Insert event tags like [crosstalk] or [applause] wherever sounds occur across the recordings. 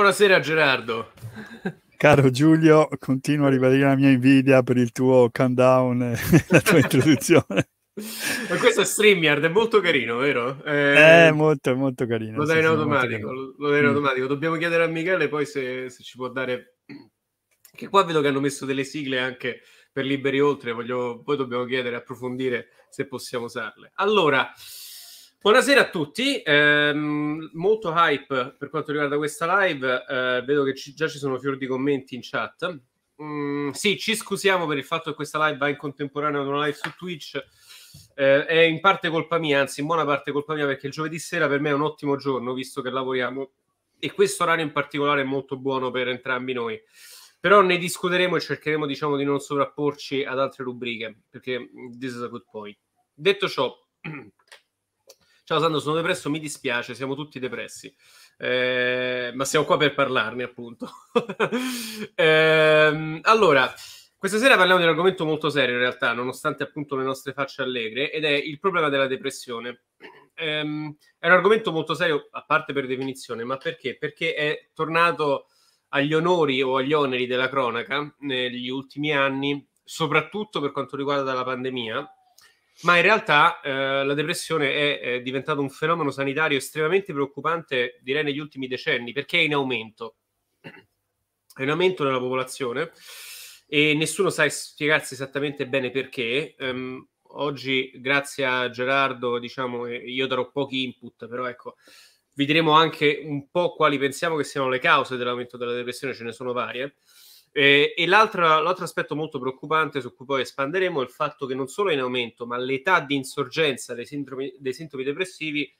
Buonasera Gerardo. Caro Giulio, continuo a ribadire la mia invidia per il tuo countdown e [laughs] la tua introduzione. Ma questo è StreamYard, è molto carino, vero? È eh, eh molto, molto carino. Lo dai in automatico, lo dai in mm. automatico. Mm. Dobbiamo chiedere a Michele poi se, se, ci può dare... Che qua vedo che hanno messo delle sigle anche per liberi oltre, voglio... poi dobbiamo chiedere, approfondire se possiamo usarle. Allora, Buonasera a tutti, eh, molto hype per quanto riguarda questa live, eh, vedo che ci, già ci sono fior di commenti in chat. Mm, sì, ci scusiamo per il fatto che questa live va in contemporanea ad una live su Twitch, eh, è in parte colpa mia, anzi in buona parte colpa mia perché il giovedì sera per me è un ottimo giorno visto che lavoriamo e questo orario in particolare è molto buono per entrambi noi. Però ne discuteremo e cercheremo diciamo di non sovrapporci ad altre rubriche perché mm, this is a good point. Detto ciò... [clears throat] Ciao Sandro, sono depresso, mi dispiace, siamo tutti depressi. Eh, ma siamo qua per parlarne, appunto. [laughs] eh, allora, questa sera parliamo di un argomento molto serio, in realtà, nonostante appunto le nostre facce allegre, ed è il problema della depressione. Eh, è un argomento molto serio, a parte per definizione, ma perché? Perché è tornato agli onori o agli oneri della cronaca negli ultimi anni, soprattutto per quanto riguarda la pandemia, ma in realtà eh, la depressione è, è diventata un fenomeno sanitario estremamente preoccupante, direi negli ultimi decenni, perché è in aumento. È in aumento nella popolazione e nessuno sa spiegarsi esattamente bene perché. Um, oggi, grazie a Gerardo, diciamo, io darò pochi input, però ecco, vi diremo anche un po' quali pensiamo che siano le cause dell'aumento della depressione, ce ne sono varie. Eh, e l'altro, l'altro, aspetto molto preoccupante su cui poi espanderemo è il fatto che non solo è in aumento, ma l'età di insorgenza dei, sindromi, dei sintomi depressivi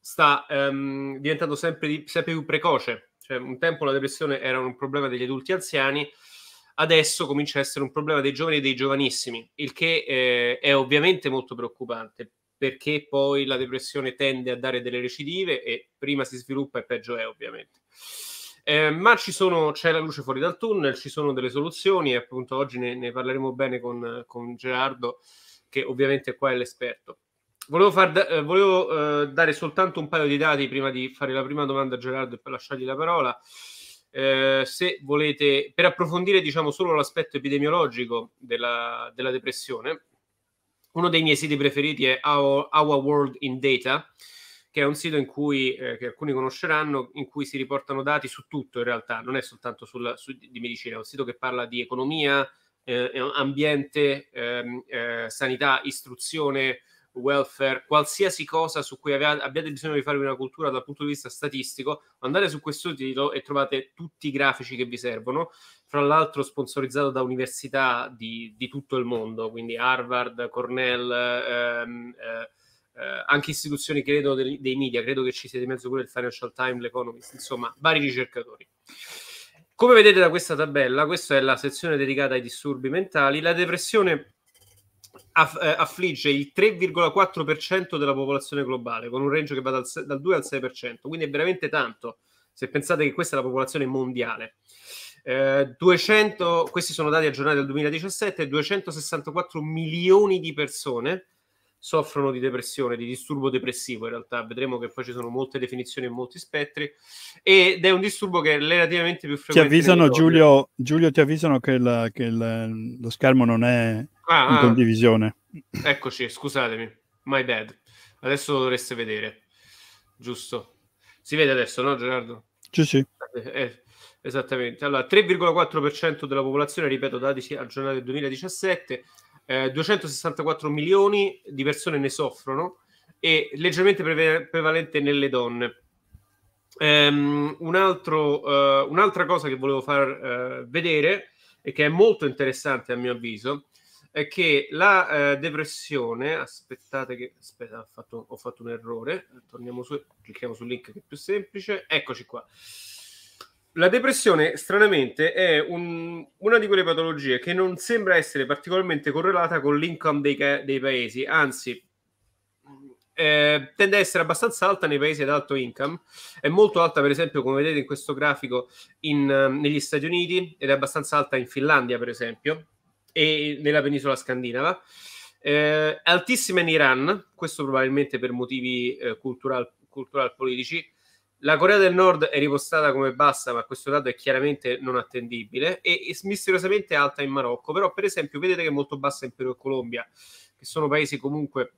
sta ehm, diventando sempre, di, sempre, più precoce. Cioè, un tempo la depressione era un problema degli adulti anziani, adesso comincia a essere un problema dei giovani e dei giovanissimi, il che eh, è ovviamente molto preoccupante perché poi la depressione tende a dare delle recidive e prima si sviluppa e peggio è ovviamente. Eh, ma sono, c'è la luce fuori dal tunnel, ci sono delle soluzioni e appunto oggi ne, ne parleremo bene con, con, Gerardo, che ovviamente qua è l'esperto. Volevo, far, eh, volevo eh, dare soltanto un paio di dati prima di fare la prima domanda a Gerardo e poi lasciargli la parola. Eh, se volete, per approfondire diciamo solo l'aspetto epidemiologico della, della depressione, uno dei miei siti preferiti è Our, Our World in Data, che è un sito in cui, eh, che alcuni conosceranno, in cui si riportano dati su tutto in realtà, non è soltanto sulla, su, di medicina, è un sito che parla di economia, eh, ambiente, ehm, eh, sanità, istruzione, welfare, qualsiasi cosa su cui avea, abbiate bisogno di farvi una cultura dal punto di vista statistico, andate su questo sito e trovate tutti i grafici che vi servono, fra l'altro sponsorizzato da università di, di tutto il mondo, quindi Harvard, Cornell, ehm, eh, eh, anche istituzioni credo dei, dei, media, credo che ci sia di mezzo pure il Financial Times, l'Economist, insomma vari ricercatori. Come vedete da questa tabella, questa è la sezione dedicata ai disturbi mentali, la depressione aff- eh, affligge il 3,4% della popolazione globale, con un range che va dal, dal 2 al 6%, quindi è veramente tanto, se pensate che questa è la popolazione mondiale. Eh, 200, questi sono dati aggiornati al 2017, 264 milioni di persone soffrono di depressione, di disturbo depressivo in realtà, vedremo che poi ci sono molte definizioni e molti spettri, ed è un disturbo che è relativamente più frequente. Ti avvisano Giulio, Giulio, ti avvisano che, la, che la, lo schermo non è ah, in ah, condivisione. Eccoci, scusatemi, my bad, adesso lo dovreste vedere, giusto? Si vede adesso, no Gerardo? Sì, sì. Eh, eh esattamente, allora 3,4% della popolazione, ripeto, dati al giornale del 2017 264 eh, milioni di persone ne soffrono e leggermente preve- prevalente nelle donne. Um, un altro, uh, un'altra cosa che volevo far uh, vedere e che è molto interessante a mio avviso è che la uh, depressione aspettate che aspetta, ho, fatto, ho fatto un errore torniamo su clicchiamo sul link che è più semplice eccoci qua la depressione, stranamente, è un, una di quelle patologie che non sembra essere particolarmente correlata con l'income dei, dei paesi, anzi, eh, tende a essere abbastanza alta nei paesi ad alto income, è molto alta, per esempio, come vedete in questo grafico, in, ehm, negli Stati Uniti ed è abbastanza alta in Finlandia, per esempio, e nella penisola scandinava. Eh, altissima in Iran, questo probabilmente per motivi eh, cultural, cultural politici la Corea del Nord è ripostata come bassa, ma questo dato è chiaramente non attendibile e, e misteriosamente alta in Marocco, però per esempio vedete che è molto bassa in Perù e Colombia, che sono paesi comunque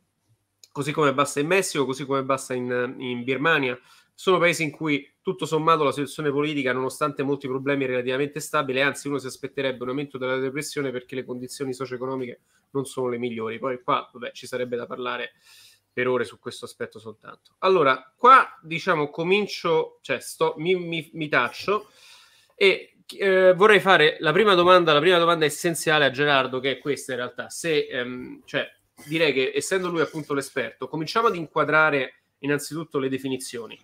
così come bassa in Messico, così come bassa in, in Birmania, sono paesi in cui tutto sommato la situazione politica, nonostante molti problemi, è relativamente stabile, anzi uno si aspetterebbe un aumento della depressione perché le condizioni socio-economiche non sono le migliori. Poi qua vabbè, ci sarebbe da parlare per ore su questo aspetto soltanto. Allora, qua diciamo comincio, cioè sto, mi, mi, mi taccio e eh, vorrei fare la prima domanda, la prima domanda essenziale a Gerardo, che è questa in realtà. Se, ehm, cioè, direi che essendo lui appunto l'esperto, cominciamo ad inquadrare innanzitutto le definizioni.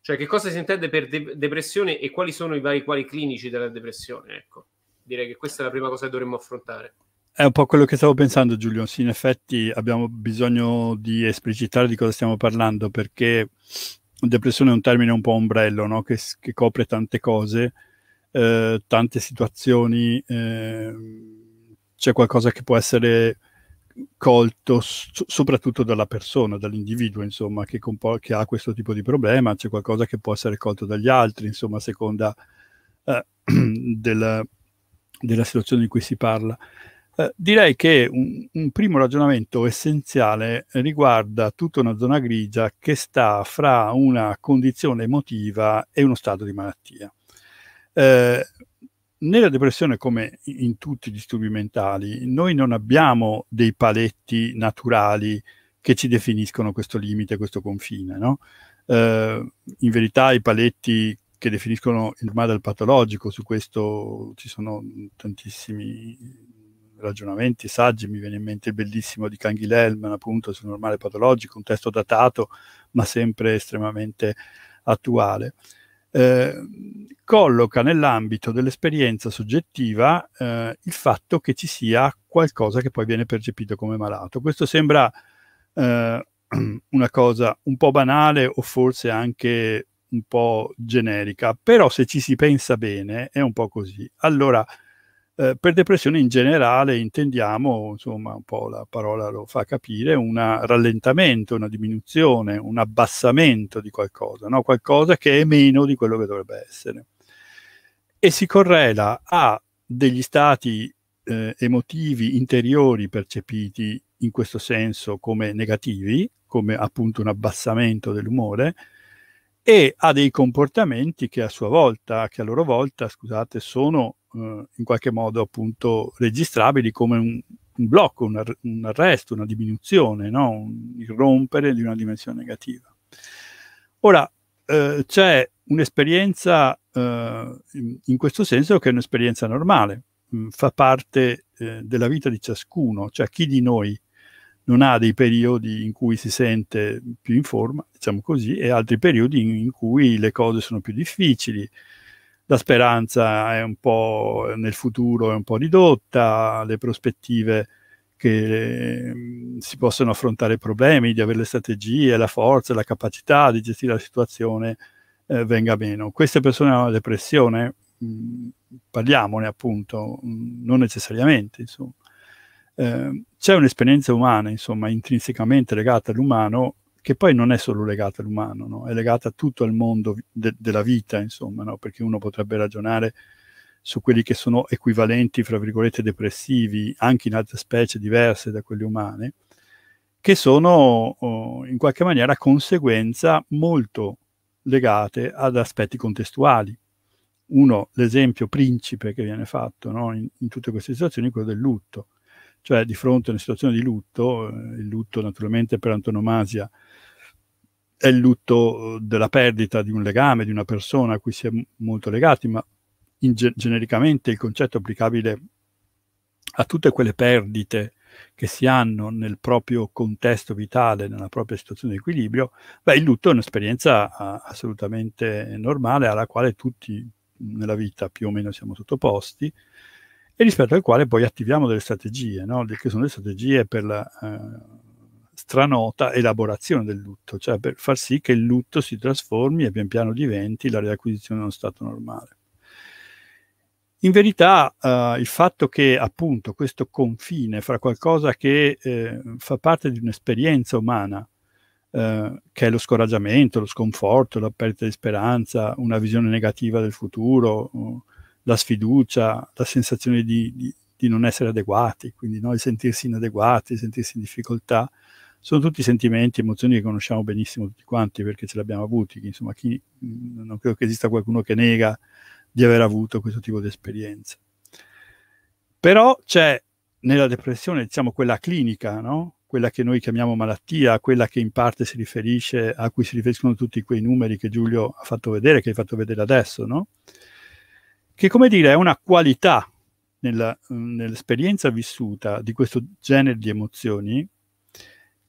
Cioè, che cosa si intende per de- depressione e quali sono i vari quali clinici della depressione? Ecco, direi che questa è la prima cosa che dovremmo affrontare. È un po' quello che stavo pensando, Giulio. Sì, in effetti abbiamo bisogno di esplicitare di cosa stiamo parlando, perché depressione è un termine un po' ombrello, no? che, che, copre tante cose, eh, tante situazioni. Eh, c'è qualcosa che può essere colto so- soprattutto dalla persona, dall'individuo, insomma, che, compo- che, ha questo tipo di problema, c'è qualcosa che può essere colto dagli altri, insomma, a seconda eh, [clears throat] della, della situazione di cui si parla. Eh, direi che un, un, primo ragionamento essenziale riguarda tutta una zona grigia che sta fra una condizione emotiva e uno stato di malattia. Eh, nella depressione, come in tutti i disturbi mentali, noi non abbiamo dei paletti naturali che ci definiscono questo limite, questo confine. No? Eh, in verità i paletti che definiscono il male patologico, su questo ci sono tantissimi ragionamenti saggi, mi viene in mente il bellissimo di Canghil Hellman, appunto, sul normale patologico, un testo datato ma sempre estremamente attuale. Eh, colloca nell'ambito dell'esperienza soggettiva eh, il fatto che ci sia qualcosa che poi viene percepito come malato. Questo sembra eh, [clears throat] una cosa un po' banale o forse anche un po' generica, però se ci si pensa bene è un po' così. Allora, eh, per depressione in generale intendiamo, insomma, un po' la parola lo fa capire, un rallentamento, una diminuzione, un abbassamento di qualcosa, no? qualcosa che è meno di quello che dovrebbe essere. E si correla a degli stati eh, emotivi interiori percepiti in questo senso come negativi, come appunto un abbassamento dell'umore, e a dei comportamenti che a sua volta, che a loro volta, scusate, sono eh, in qualche modo appunto registrabili come un, un blocco, un, ar un, arresto, una diminuzione, no? un irrompere di una dimensione negativa. Ora, eh, c'è un'esperienza eh, in questo senso che è un'esperienza normale, mh, mm, fa parte eh, della vita di ciascuno, cioè chi di noi non ha dei periodi in cui si sente più in forma, diciamo così, e altri periodi in, in cui le cose sono più difficili, la speranza è un po' nel futuro è un po' ridotta, le prospettive che mm, si possono affrontare i problemi, di avere le strategie, la forza, la capacità di gestire la situazione eh, venga meno. Queste persone hanno depressione, mh, mm, parliamone appunto, mh, mm, non necessariamente, insomma. Eh, c'è un'esperienza umana, insomma, intrinsecamente legata all'umano che poi non è solo legata all'umano, no? è legata a tutto il mondo de della vita, insomma, no? perché uno potrebbe ragionare su quelli che sono equivalenti, fra virgolette, depressivi, anche in altre specie diverse da quelle umane, che sono oh, in qualche maniera conseguenza molto legate ad aspetti contestuali. Uno, l'esempio principe che viene fatto no? in, in tutte queste situazioni è quello del lutto. Cioè, di fronte a una situazione di lutto, eh, il lutto naturalmente per antonomasia è il lutto eh, della perdita di un legame, di una persona a cui si è molto legati, ma ge genericamente il concetto applicabile a tutte quelle perdite che si hanno nel proprio contesto vitale, nella propria situazione di equilibrio, beh, il lutto è un'esperienza assolutamente normale alla quale tutti nella vita più o meno siamo sottoposti e rispetto al quale poi attiviamo delle strategie, no? che sono le strategie per la... Eh, stranota elaborazione del lutto, cioè per far sì che il lutto si trasformi e pian piano diventi la riacquisizione di uno stato normale. In verità eh, il fatto che appunto questo confine fra qualcosa che eh, fa parte di un'esperienza umana, eh, che è lo scoraggiamento, lo sconforto, la perdita di speranza, una visione negativa del futuro, la sfiducia, la sensazione di, di, di non essere adeguati, quindi no, il sentirsi inadeguati, sentirsi in difficoltà, sono tutti sentimenti, emozioni che conosciamo benissimo tutti quanti perché ce li abbiamo avuti, insomma chi, mm, non credo che esista qualcuno che nega di aver avuto questo tipo di esperienza. Però c'è nella depressione, diciamo, quella clinica, no? quella che noi chiamiamo malattia, quella che in parte si riferisce, a cui si riferiscono tutti quei numeri che Giulio ha fatto vedere, che hai fatto vedere adesso, no? che come dire è una qualità nella, mm, nell'esperienza vissuta di questo genere di emozioni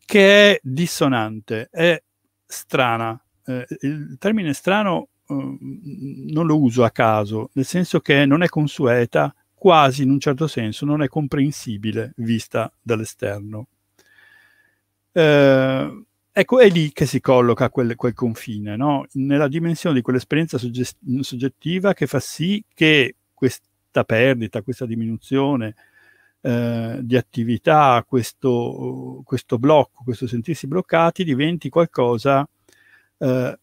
che è dissonante, è strana. Eh, il termine strano eh, non lo uso a caso, nel senso che non è consueta, quasi in un certo senso non è comprensibile vista dall'esterno. Eh, ecco, è lì che si colloca quel, quel confine, no? nella dimensione di quell'esperienza soggettiva che fa sì che questa perdita, questa diminuzione, eh, di attività, questo, questo, blocco, questo sentirsi bloccati diventi qualcosa eh,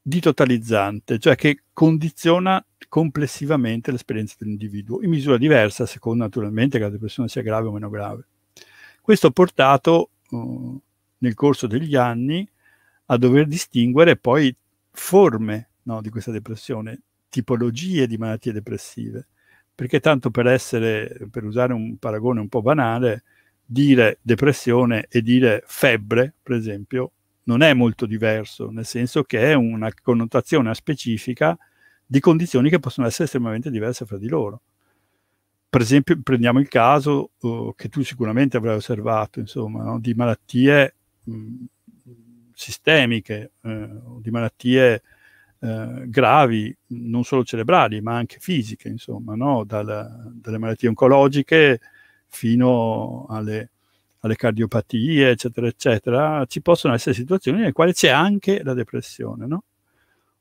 di totalizzante, cioè che condiziona complessivamente l'esperienza dell'individuo, in misura diversa, a seconda naturalmente che la depressione sia grave o meno grave. Questo ha portato eh, nel corso degli anni a dover distinguere poi forme no, di questa depressione, tipologie di malattie depressive perché tanto per essere, per usare un paragone un po' banale, dire depressione e dire febbre, per esempio, non è molto diverso, nel senso che è una connotazione specifica di condizioni che possono essere estremamente diverse fra di loro. Per esempio, prendiamo il caso uh, che tu sicuramente avrai osservato, insomma, no? di malattie mh, mm, sistemiche, eh, di malattie eh, gravi, non solo cerebrali, ma anche fisiche, insomma, no? Dal, dalle malattie oncologiche fino alle, alle, cardiopatie, eccetera, eccetera, ci possono essere situazioni nelle quali c'è anche la depressione, no?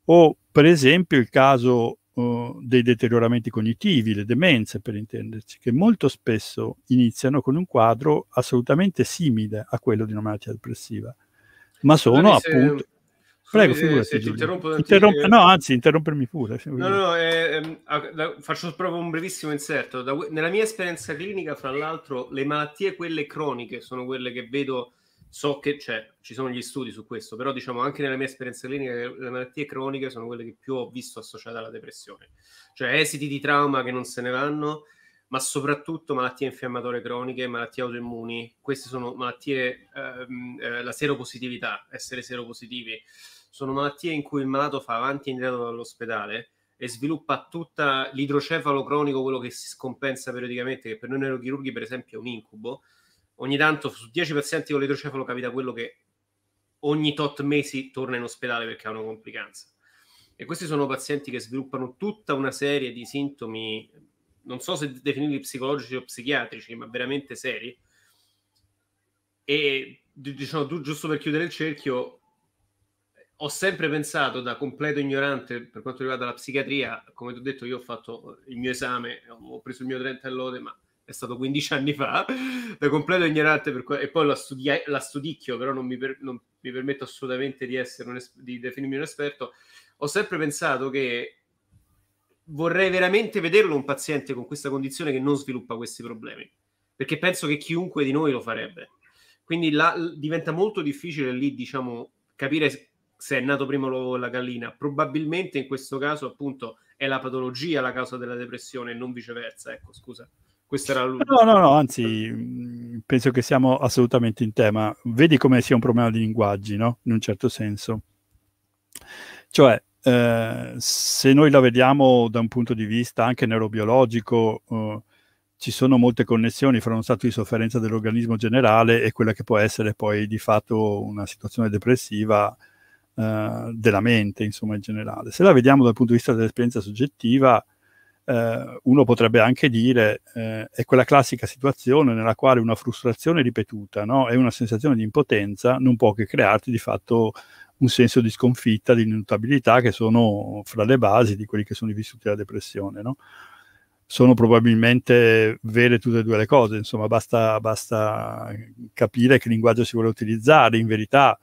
O per esempio il caso uh, dei deterioramenti cognitivi, le demenze per intenderci, che molto spesso iniziano con un quadro assolutamente simile a quello di una malattia depressiva, ma sono appunto Prego, figurati. Se ti interrompo, Interrom- no, anzi, interrompermi pure. No, no, eh, eh, faccio proprio un brevissimo inserto. Da, nella mia esperienza clinica, fra l'altro, le malattie, quelle croniche, sono quelle che vedo, so che c'è, cioè, ci sono gli studi su questo, però diciamo anche nella mia esperienza clinica le malattie croniche sono quelle che più ho visto associate alla depressione. Cioè esiti di trauma che non se ne vanno, ma soprattutto malattie infiammatorie croniche, malattie autoimmuni. Queste sono malattie, ehm, eh, la seropositività, essere seropositivi, sono malattie in cui il malato fa avanti e indietro dall'ospedale e sviluppa tutta l'idrocefalo cronico, quello che si scompensa periodicamente, che per noi neurochirurghi per esempio è un incubo. Ogni tanto su 10 pazienti con l'idrocefalo capita quello che ogni tot mesi torna in ospedale perché ha una complicanza. E questi sono pazienti che sviluppano tutta una serie di sintomi non so se definirli psicologici o psichiatrici, ma veramente seri. E diciamo, tu, giusto per chiudere il cerchio, ho sempre pensato da completo ignorante per quanto riguarda la psichiatria, come ti ho detto, io ho fatto il mio esame, ho preso il mio 30 all'ode, ma è stato 15 anni fa, [laughs] da completo ignorante per, e poi la, studia, la studicchio, però non mi, per, non mi permetto assolutamente di, essere un, di definirmi un esperto, ho sempre pensato che vorrei veramente vederlo un paziente con questa condizione che non sviluppa questi problemi, perché penso che chiunque di noi lo farebbe. Quindi la, diventa molto difficile lì, diciamo, capire se è nato prima l'uovo la gallina. Probabilmente in questo caso, appunto, è la patologia la causa della depressione e non viceversa. Ecco, scusa. Questa era l'ultima. No, no, no, anzi, mm, penso che siamo assolutamente in tema. Vedi come sia un problema di linguaggi, no? In un certo senso. Cioè, eh, se noi la vediamo da un punto di vista anche neurobiologico, eh, ci sono molte connessioni fra uno stato di sofferenza dell'organismo generale e quella che può essere poi di fatto una situazione depressiva eh, della mente, insomma, in generale. Se la vediamo dal punto di vista dell'esperienza soggettiva, eh, uno potrebbe anche dire eh, è quella classica situazione nella quale una frustrazione ripetuta no? e una sensazione di impotenza non può che crearti di fatto un senso di sconfitta, di inutilità che sono fra le basi di quelli che sono i vissuti della depressione. No? Sono probabilmente vere tutte e due le cose, insomma basta, basta capire che linguaggio si vuole utilizzare, in verità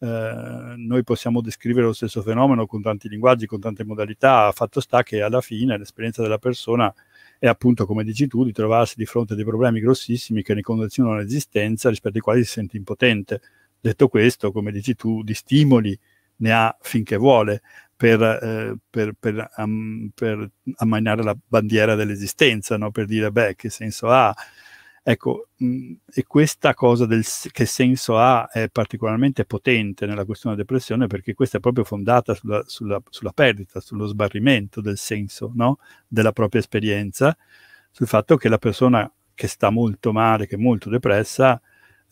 eh, noi possiamo descrivere lo stesso fenomeno con tanti linguaggi, con tante modalità, fatto sta che alla fine l'esperienza della persona è appunto, come dici tu, di trovarsi di fronte a dei problemi grossissimi che ne condizionano l'esistenza rispetto ai quali si sente impotente Detto questo, come dici tu, di stimoli ne ha finché vuole per, eh, per, per, um, per ammainare la bandiera dell'esistenza, no? per dire beh che senso ha. Ecco, mh, mm, e questa cosa del che senso ha è particolarmente potente nella questione della depressione perché questa è proprio fondata sulla, sulla, sulla perdita, sullo sbarrimento del senso no? della propria esperienza, sul fatto che la persona che sta molto male, che è molto depressa,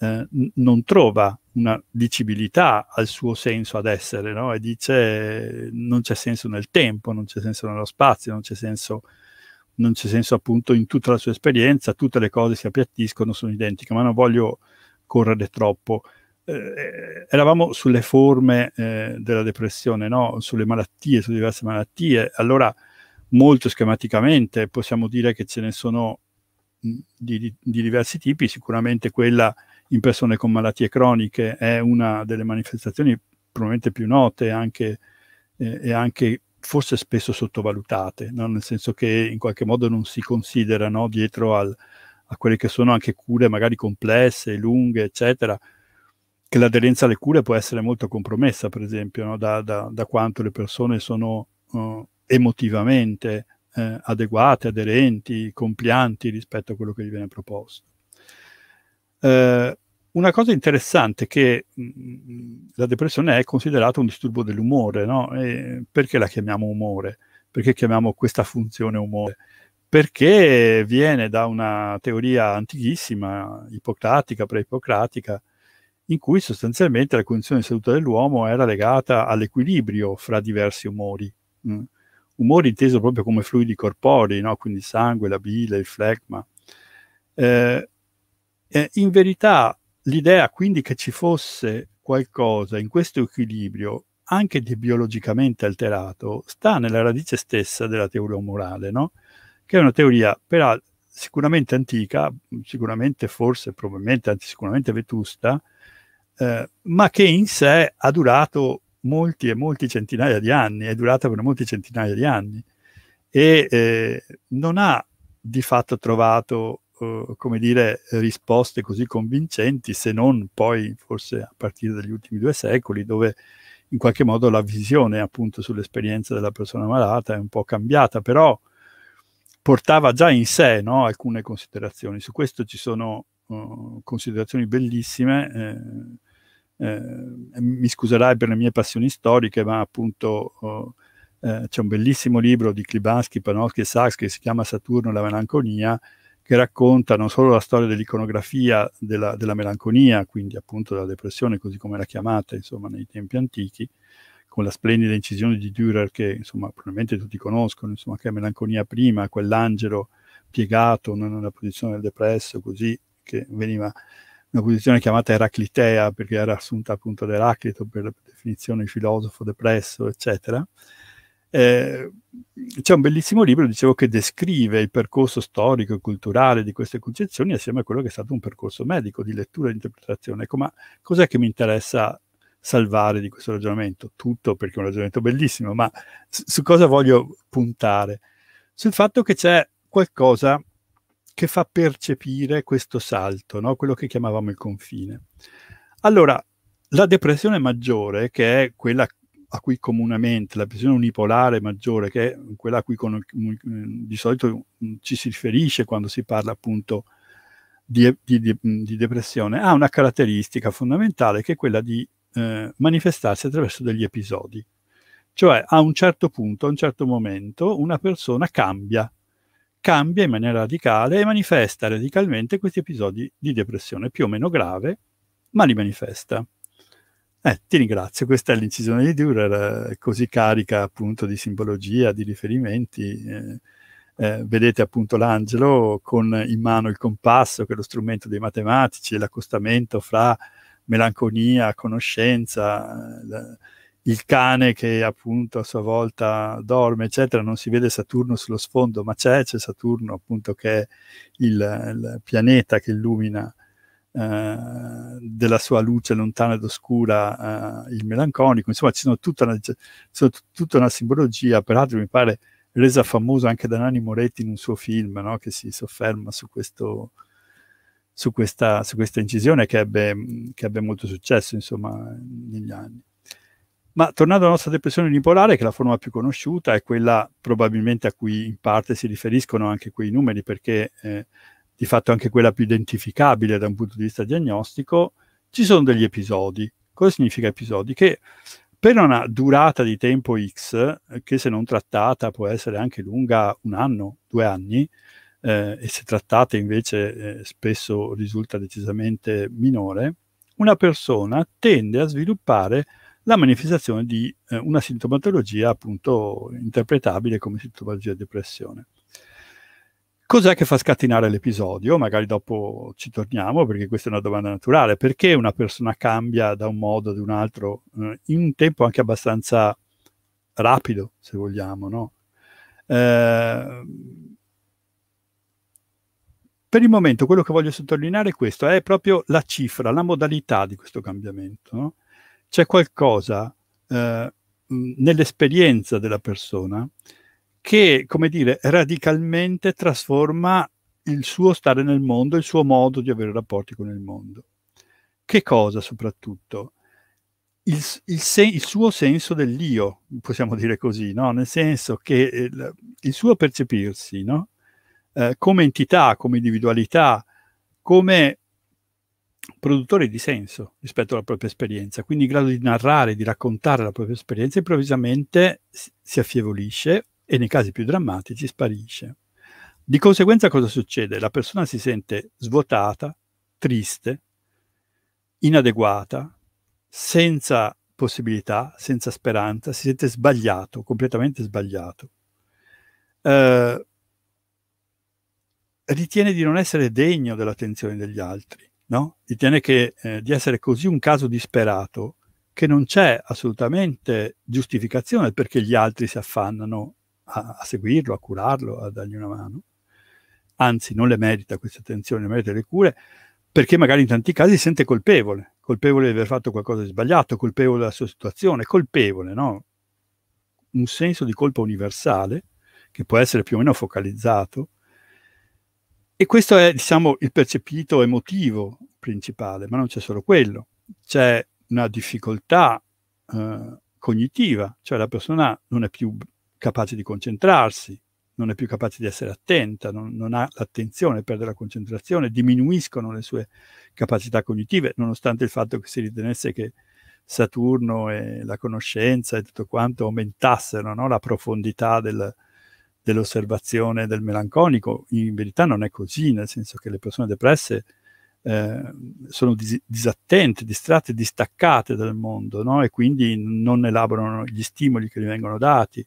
eh, non trova una dicibilità al suo senso ad essere, no? e dice non c'è senso nel tempo, non c'è senso nello spazio, non c'è senso, non c'è senso appunto in tutta la sua esperienza, tutte le cose si appiattiscono, sono identiche, ma non voglio correre troppo. Eh, eh eravamo sulle forme eh, della depressione, no? sulle malattie, su diverse malattie, allora molto schematicamente possiamo dire che ce ne sono di, di diversi tipi, sicuramente quella in persone con malattie croniche è una delle manifestazioni probabilmente più note anche, eh, e anche forse spesso sottovalutate, no? nel senso che in qualche modo non si considerano dietro al, a quelle che sono anche cure magari complesse, lunghe, eccetera, che l'aderenza alle cure può essere molto compromessa, per esempio, no? da, da, da, quanto le persone sono uh, emotivamente eh, adeguate, aderenti, compianti rispetto a quello che gli viene proposto. Eh, una cosa interessante è che mm, mm, la depressione è considerata un disturbo dell'umore, no? perché la chiamiamo umore? Perché chiamiamo questa funzione umore? Perché viene da una teoria antichissima, ipocratica, pre-ipocratica, in cui sostanzialmente la condizione di salute dell'uomo era legata all'equilibrio fra diversi umori. Mm. Umori inteso proprio come fluidi corporei, no? quindi sangue, la bile, il flegma. Eh, eh, in verità l'idea quindi che ci fosse qualcosa in questo equilibrio anche di biologicamente alterato sta nella radice stessa della teoria morale, no? che è una teoria peraltro sicuramente antica, sicuramente forse, probabilmente, anzi sicuramente vetusta, eh, ma che in sé ha durato molti e molti centinaia di anni, è durata per molti centinaia di anni e eh, non ha di fatto trovato eh, come dire, risposte così convincenti, se non poi forse a partire dagli ultimi due secoli, dove in qualche modo la visione appunto sull'esperienza della persona malata è un po' cambiata, però portava già in sé no, alcune considerazioni. Su questo ci sono uh, considerazioni bellissime. Eh, eh, mi scuserai per le mie passioni storiche, ma appunto uh, eh, c'è un bellissimo libro di Klibanski, Panofsky e Sachs che si chiama Saturno e la melanconia, che racconta non solo la storia dell'iconografia della, della melanconia, quindi appunto della depressione, così come era chiamata insomma, nei tempi antichi, con la splendida incisione di Dürer che insomma, probabilmente tutti conoscono, insomma, che è Melanconia prima, quell'angelo piegato nella posizione del depresso, così che veniva una posizione chiamata Eraclitea perché era assunta appunto da Eraclito per definizione filosofo depresso, eccetera. Eh, c'è un bellissimo libro, dicevo, che descrive il percorso storico e culturale di queste concezioni assieme a quello che è stato un percorso medico di lettura e interpretazione. Ecco, ma cos'è che mi interessa salvare di questo ragionamento? Tutto, perché è un ragionamento bellissimo, ma su cosa voglio puntare? Sul fatto che c'è qualcosa che fa percepire questo salto, no? quello che chiamavamo il confine. Allora, la depressione maggiore, che è quella a cui comunemente la pressione unipolare maggiore, che è quella a cui con, mm, mm, di solito mm, ci si riferisce quando si parla appunto di, di, di, di depressione, ha una caratteristica fondamentale che è quella di eh, manifestarsi attraverso degli episodi. Cioè a un certo punto, a un certo momento, una persona cambia, cambia in maniera radicale e manifesta radicalmente questi episodi di depressione, più o meno grave, ma li manifesta. Eh, ti ringrazio, questa è l'incisione di Durer, eh, così carica appunto di simbologia, di riferimenti. Eh, eh, vedete appunto l'angelo con in mano il compasso, che è lo strumento dei matematici, l'accostamento fra melanconia, conoscenza, eh, il cane che appunto a sua volta dorme, eccetera, non si vede Saturno sullo sfondo, ma c'è, c'è Saturno appunto che è il, il pianeta che illumina eh, della sua luce lontana ed oscura eh, il melanconico, insomma ci sono tutta una, sono t- tutta una simbologia, peraltro mi pare resa famosa anche da Nani Moretti in un suo film no? che si sofferma su, questo, su, questa, su questa, incisione che ebbe, che ebbe molto successo insomma, negli anni. Ma tornando alla nostra depressione unipolare, che è la forma più conosciuta, è quella probabilmente a cui in parte si riferiscono anche quei numeri, perché eh, di fatto anche quella più identificabile da un punto di vista diagnostico, ci sono degli episodi. Cosa significa episodi? Che per una durata di tempo X, che se non trattata può essere anche lunga un anno, due anni, eh, e se trattata invece eh, spesso risulta decisamente minore, una persona tende a sviluppare la manifestazione di eh, una sintomatologia appunto interpretabile come sintomatologia di depressione. Cos'è che fa scatenare l'episodio? Magari dopo ci torniamo perché questa è una domanda naturale. Perché una persona cambia da un modo o da un altro eh, in un tempo anche abbastanza rapido, se vogliamo, no? Eh, per il momento quello che voglio sottolineare è questo, è proprio la cifra, la modalità di questo cambiamento. No? C'è qualcosa eh, nell'esperienza della persona che, come dire, radicalmente trasforma il suo stare nel mondo, il suo modo di avere rapporti con il mondo. Che cosa soprattutto? Il, il, sen, il suo senso dell'io, possiamo dire così, no? nel senso che il, eh, il suo percepirsi no? eh, come entità, come individualità, come produttore di senso rispetto alla propria esperienza, quindi in grado di narrare, di raccontare la propria esperienza, improvvisamente si affievolisce e nei casi più drammatici sparisce. Di conseguenza cosa succede? La persona si sente svuotata, triste, inadeguata, senza possibilità, senza speranza, si sente sbagliato, completamente sbagliato. Eh, ritiene di non essere degno dell'attenzione degli altri, no? ritiene che, eh, di essere così un caso disperato che non c'è assolutamente giustificazione perché gli altri si affannano a, a seguirlo, a curarlo, a dargli una mano. Anzi, non le merita questa attenzione, le merita le cure, perché magari in tanti casi si sente colpevole, colpevole di aver fatto qualcosa di sbagliato, colpevole della sua situazione, colpevole, no? Un senso di colpa universale che può essere più o meno focalizzato. E questo è, diciamo, il percepito emotivo principale, ma non c'è solo quello. C'è una difficoltà eh, cognitiva, cioè la persona non è più capace di concentrarsi, non è più capace di essere attenta, non, non ha l'attenzione, perde la concentrazione, diminuiscono le sue capacità cognitive, nonostante il fatto che si ritenesse che Saturno e la conoscenza e tutto quanto aumentassero no? la profondità del, dell'osservazione del melanconico. In verità non è così, nel senso che le persone depresse eh, sono dis- disattente, distratte, distaccate dal mondo no? e quindi non elaborano gli stimoli che gli vengono dati,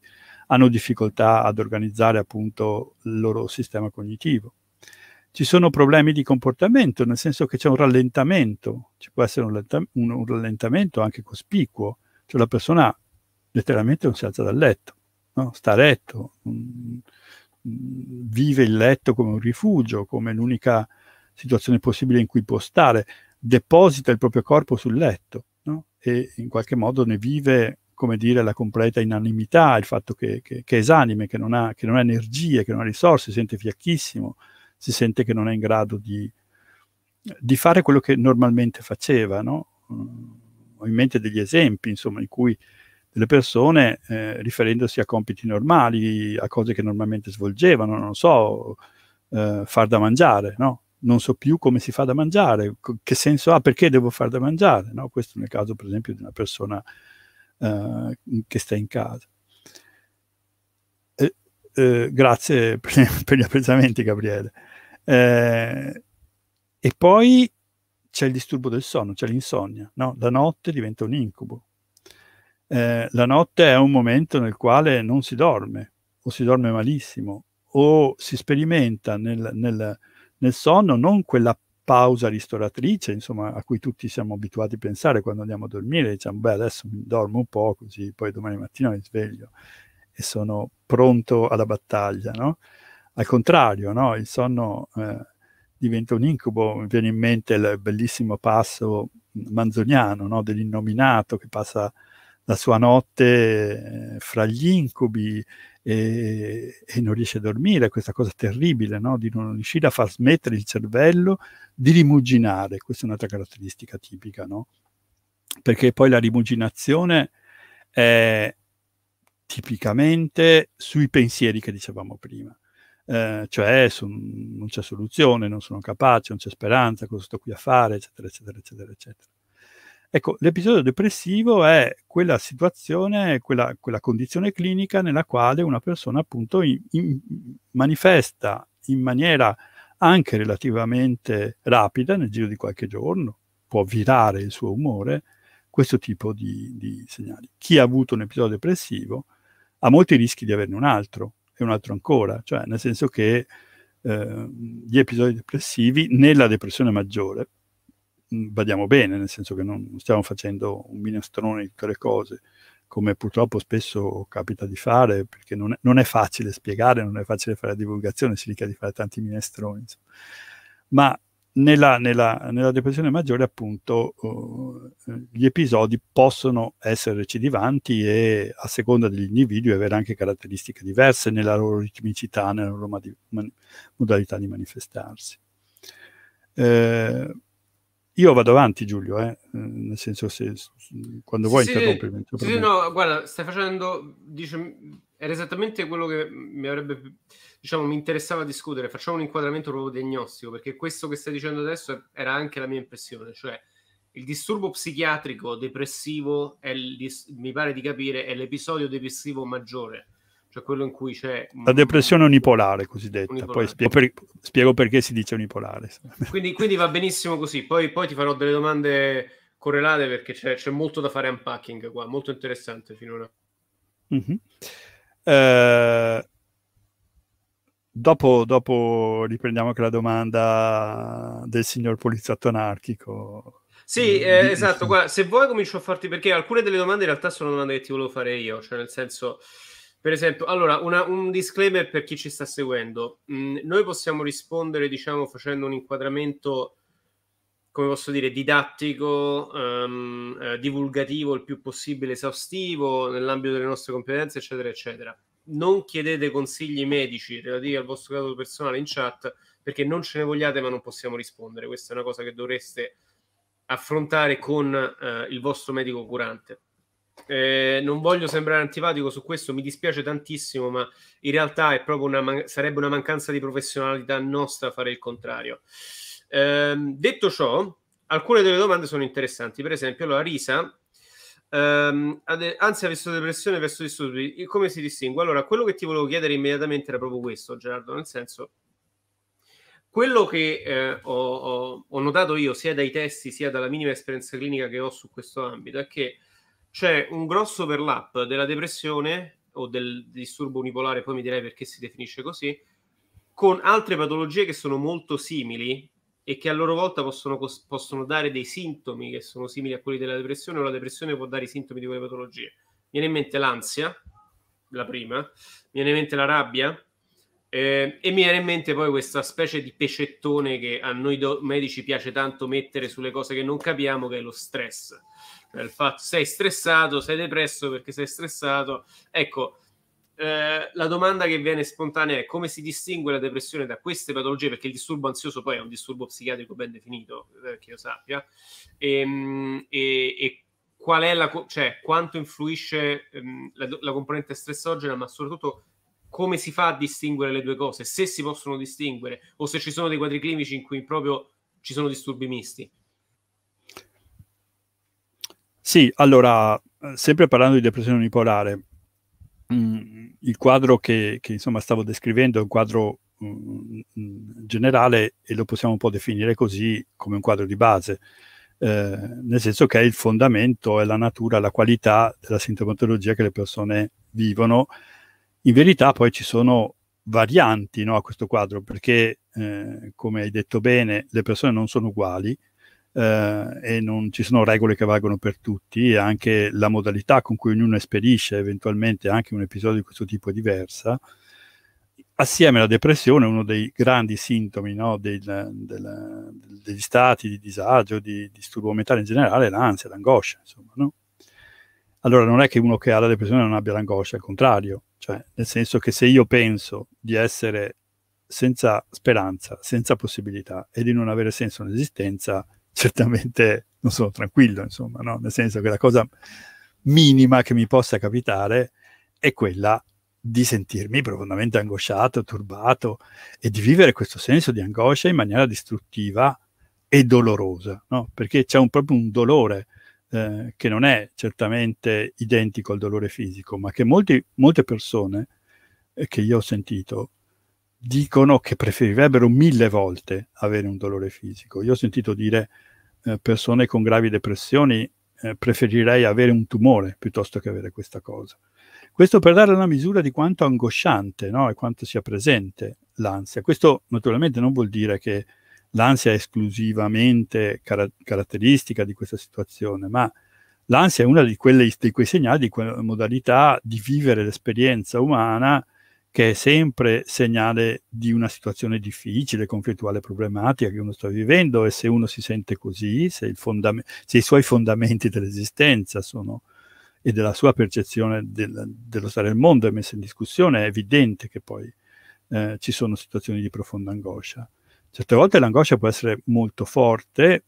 hanno difficoltà ad organizzare appunto il loro sistema cognitivo. Ci sono problemi di comportamento, nel senso che c'è un rallentamento, ci può essere un, rallentamento anche cospicuo, cioè la persona letteralmente non si alza dal letto, no? sta a letto, mm, mm, vive il letto come un rifugio, come l'unica situazione possibile in cui può stare, deposita il proprio corpo sul letto no? e in qualche modo ne vive come dire, la completa inanimità, il fatto che, che, che è esanime, che non, ha, che non, ha, energie, che non ha risorse, si sente fiacchissimo, si sente che non è in grado di, di fare quello che normalmente faceva. No? Mm, ho in mente degli esempi, insomma, in cui delle persone, eh, riferendosi a compiti normali, a cose che normalmente svolgevano, non so, eh, far da mangiare, no? Non so più come si fa da mangiare, che senso ha, perché devo far da mangiare, no? Questo nel caso, per esempio, di una persona eh, che sta in casa. Eh, eh, grazie per, [laughs] per, gli apprezzamenti, Gabriele. Eh, e poi c'è il disturbo del sonno, c'è l'insonnia. No? La notte diventa un incubo. Eh, la notte è un momento nel quale non si dorme, o si dorme malissimo, o si sperimenta nel, nel, nel sonno non quella pausa ristoratrice, insomma, a cui tutti siamo abituati a pensare quando andiamo a dormire, diciamo, beh, adesso dormo un po' così, poi domani mattina mi sveglio e sono pronto alla battaglia, no? Al contrario, no? Il sonno eh, diventa un incubo, mi viene in mente il bellissimo passo manzoniano, no? Dell'innominato che passa la sua notte eh, fra gli incubi e, e non riesce a dormire, questa cosa terribile no? di non riuscire a far smettere il cervello di rimuginare, questa è un'altra caratteristica tipica, no? perché poi la rimuginazione è tipicamente sui pensieri che dicevamo prima. Eh, cioè son, non c'è soluzione, non sono capace, non c'è speranza, cosa sto qui a fare, eccetera, eccetera, eccetera, eccetera. Ecco, l'episodio depressivo è quella situazione, quella, quella condizione clinica nella quale una persona appunto in, in, manifesta in maniera anche relativamente rapida, nel giro di qualche giorno, può virare il suo umore, questo tipo di, di segnali. Chi ha avuto un episodio depressivo ha molti rischi di averne un altro e un altro ancora, cioè nel senso che eh, gli episodi depressivi nella depressione maggiore Mm, badiamo bene, nel senso che non stiamo facendo un minestrone di tutte le cose, come purtroppo spesso capita di fare, perché non è, non è facile spiegare, non è facile fare la divulgazione, si rischia di fare tanti minestroni. Insomma. Ma nella, nella, nella, depressione maggiore, appunto, uh, gli episodi possono essere recidivanti e a seconda degli individui avere anche caratteristiche diverse nella loro ritmicità, nella loro modalità di manifestarsi. Eh, io vado avanti, Giulio, eh? Mm, nel senso se, quando vuoi sì, interrompimi. Sì, no, guarda, stai facendo, dice, era esattamente quello che mi avrebbe, diciamo, mi interessava discutere. Facciamo un inquadramento proprio diagnostico, perché questo che stai dicendo adesso era anche la mia impressione, cioè il disturbo psichiatrico depressivo, il, mi pare di capire, è l'episodio depressivo maggiore cioè quello in cui c'è... La depressione unipolare cosiddetta, unipolare. poi spiego, per, spiego, perché si dice unipolare. [laughs] Quindi, quindi va benissimo così, poi, poi, ti farò delle domande correlate perché c'è, molto da fare unpacking qua, molto interessante finora. Mm -hmm. eh, dopo, dopo, riprendiamo anche la domanda del signor poliziotto anarchico. Sì, eh, esatto, guarda, se vuoi comincio a farti perché alcune delle domande in realtà sono domande che ti volevo fare io, cioè nel senso... Per esempio, allora, una, un disclaimer per chi ci sta seguendo. Mm, noi possiamo rispondere, diciamo, facendo un inquadramento, come posso dire, didattico, um, eh, divulgativo, il più possibile esaustivo, nell'ambito delle nostre competenze, eccetera, eccetera. Non chiedete consigli medici relativi al vostro caso personale in chat, perché non ce ne vogliate, ma non possiamo rispondere. Questa è una cosa che dovreste affrontare con eh, il vostro medico curante eh, non voglio sembrare antipatico su questo, mi dispiace tantissimo, ma in realtà è proprio una man- sarebbe una mancanza di professionalità nostra fare il contrario. Eh, detto ciò, alcune delle domande sono interessanti. Per esempio, allora, Risa, ehm, ad- ansia verso depressione verso gli come si distingue? Allora, quello che ti volevo chiedere immediatamente era proprio questo, Gerardo, nel senso... Quello che eh, ho, ho, ho notato io sia dai testi sia dalla minima esperienza clinica che ho su questo ambito è che c'è un grosso overlap della depressione o del disturbo unipolare, poi mi direi perché si definisce così, con altre patologie che sono molto simili e che a loro volta possono, possono dare dei sintomi che sono simili a quelli della depressione o la depressione può dare i sintomi di quelle patologie. Mi viene in mente l'ansia, la prima, mi viene in mente la rabbia, eh, e mi viene in mente poi questa specie di pecettone che a noi do- medici piace tanto mettere sulle cose che non capiamo, che è lo stress. il fatto sei stressato, sei depresso perché sei stressato. Ecco, eh, la domanda che viene spontanea è come si distingue la depressione da queste patologie, perché il disturbo ansioso poi è un disturbo psichiatrico ben definito, eh, che io sappia, e, ehm, e, e qual è la, co- cioè, quanto influisce ehm, la, la componente stressogena, ma soprattutto come si fa a distinguere le due cose, se si possono distinguere o se ci sono dei quadri clinici in cui proprio ci sono disturbi misti. Sì, allora, sempre parlando di depressione unipolare, mh, mm, il quadro che, che, insomma stavo descrivendo è un quadro mh, mm, mm, generale e lo possiamo un po' definire così come un quadro di base. Eh, nel senso che è il fondamento, è la natura, la qualità della sintomatologia che le persone vivono in verità poi ci sono varianti no, a questo quadro, perché eh, come hai detto bene, le persone non sono uguali eh, e non ci sono regole che valgono per tutti e anche la modalità con cui ognuno esperisce eventualmente anche un episodio di questo tipo è diversa. Assieme alla depressione, uno dei grandi sintomi no, del, del, degli stati di disagio, di, di disturbo mentale in generale, è l'ansia, l'angoscia, insomma, no? Allora non è che uno che ha la depressione non abbia l'angoscia, al contrario, cioè, nel senso che se io penso di essere senza speranza, senza possibilità e di non avere senso nell'esistenza, [laughs] certamente non sono tranquillo, insomma, no? Nel senso che la cosa minima che mi possa capitare è quella di sentirmi profondamente angosciato, turbato e di vivere questo senso di angoscia in maniera distruttiva e dolorosa, no? Perché c'è un, proprio un dolore eh, che non è certamente identico al dolore fisico, ma che molti, molte persone eh, che io ho sentito dicono che preferirebbero mille volte avere un dolore fisico. Io ho sentito dire eh, persone con gravi depressioni eh, preferirei avere un tumore piuttosto che avere questa cosa. Questo per dare una misura di quanto angosciante no? e quanto sia presente l'ansia. Questo naturalmente non vuol dire che l'ansia è esclusivamente car- caratteristica di questa situazione, ma l'ansia è una di, di, quei segnali, di quella modalità di vivere l'esperienza umana che è sempre segnale di una situazione difficile, conflittuale, problematica che uno sta vivendo e se uno si sente così, se, fondam- se i suoi fondamenti dell'esistenza sono, e della sua percezione del, dello stare al mondo è messa in discussione, è evidente che poi eh, ci sono situazioni di profonda angoscia. Certe volte l'angoscia può essere molto forte,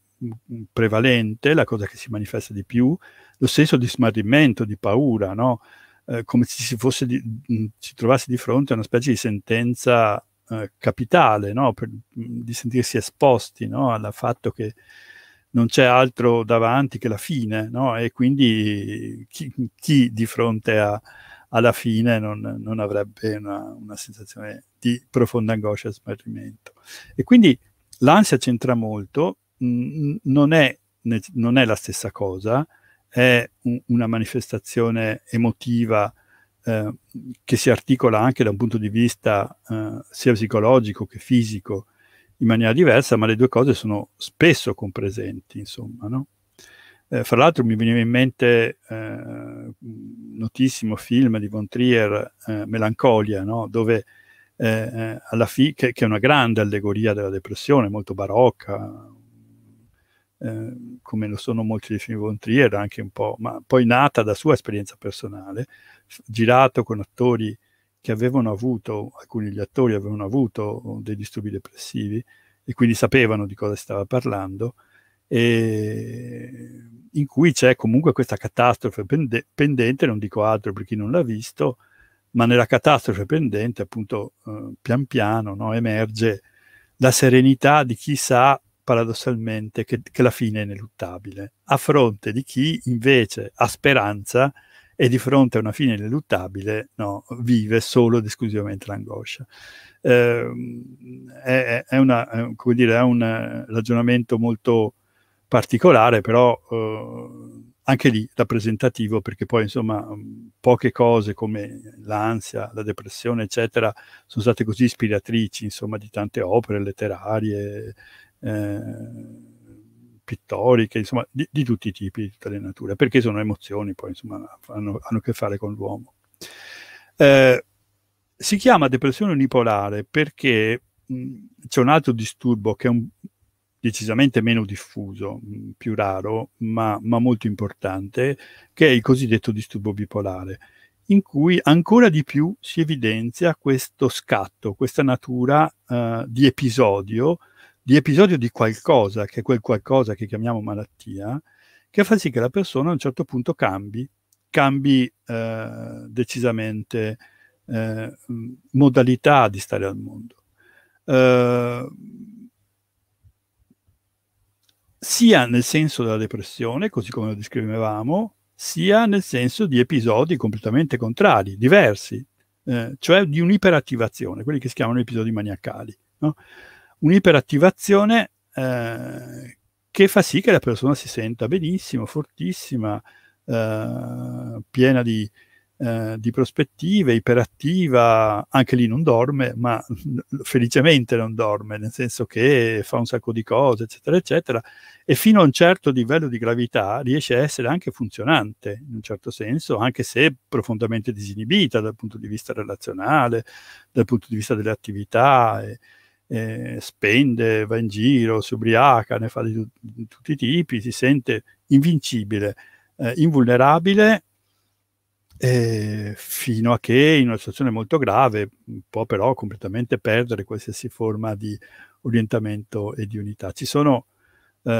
prevalente, la cosa che si manifesta di più, lo senso di smarrimento, di paura, no? eh, come se si, fosse di, si trovasse di fronte a una specie di sentenza eh, capitale, no? per, di sentirsi esposti no? al fatto che non c'è altro davanti che la fine, e quindi chi, chi, di fronte a, alla fine non, non avrebbe una, una sensazione di profonda angoscia e smarrimento. E quindi l'ansia c'entra molto, mh, mm, mm, non, è, non, è, la stessa cosa, è un, una manifestazione emotiva eh, che si articola anche da un punto di vista eh, sia psicologico che fisico in maniera diversa, ma le due cose sono spesso compresenti, insomma, no? Eh, fra l'altro mi veniva in mente eh, un notissimo film di Von Trier, eh, Melancolia, no? dove eh, eh, alla fi- che, che, è una grande allegoria della depressione, molto barocca, eh, come lo sono molti dei film von Trier, anche un po', ma poi nata da sua esperienza personale, girato con attori che avevano avuto, alcuni degli attori avevano avuto dei disturbi depressivi e quindi sapevano di cosa stava parlando, in cui c'è comunque questa catastrofe pendente, non dico altro per chi non l'ha visto, ma nella catastrofe pendente appunto eh, pian piano no, emerge la serenità di chi sa paradossalmente che, che la fine è ineluttabile, a fronte di chi invece ha speranza e di fronte a una fine ineluttabile no, vive solo ed esclusivamente l'angoscia. Eh, è, è, una, è, dire, è, un ragionamento molto particolare, però eh, anche lì rappresentativo perché poi insomma poche cose come l'ansia, la depressione eccetera sono state così ispiratrici insomma di tante opere letterarie, eh, pittoriche, insomma di, di, tutti i tipi, di tutte le nature, perché sono emozioni poi insomma hanno, hanno a che fare con l'uomo. Eh, si chiama depressione unipolare perché c'è un altro disturbo che è un, decisamente meno diffuso, mm, più raro, ma, ma molto importante, che è il cosiddetto disturbo bipolare, in cui ancora di più si evidenzia questo scatto, questa natura eh, di episodio, di episodio di qualcosa, che è quel qualcosa che chiamiamo malattia, che fa sì che la persona a un certo punto cambi, cambi eh, decisamente eh, mm, modalità di stare al mondo. Eh, sia nel senso della depressione, così come lo descrivevamo, sia nel senso di episodi completamente contrari, diversi, eh, cioè di un'iperattivazione, quelli che si chiamano episodi maniacali. No? Un'iperattivazione eh, che fa sì che la persona si senta benissimo, fortissima, eh, piena di, eh, di prospettive, iperattiva, anche lì non dorme, ma [laughs] felicemente non dorme, nel senso che fa un sacco di cose, eccetera, eccetera, e fino a un certo livello di gravità riesce a essere anche funzionante, in un certo senso, anche se profondamente disinibita dal punto di vista relazionale, dal punto di vista delle attività. E, eh, spende, va in giro, si ubriaca, ne fa di, tut di tutti i tipi, si sente invincibile, eh, invulnerabile eh, fino a che in una situazione molto grave può però completamente perdere qualsiasi forma di orientamento e di unità. Ci sono eh,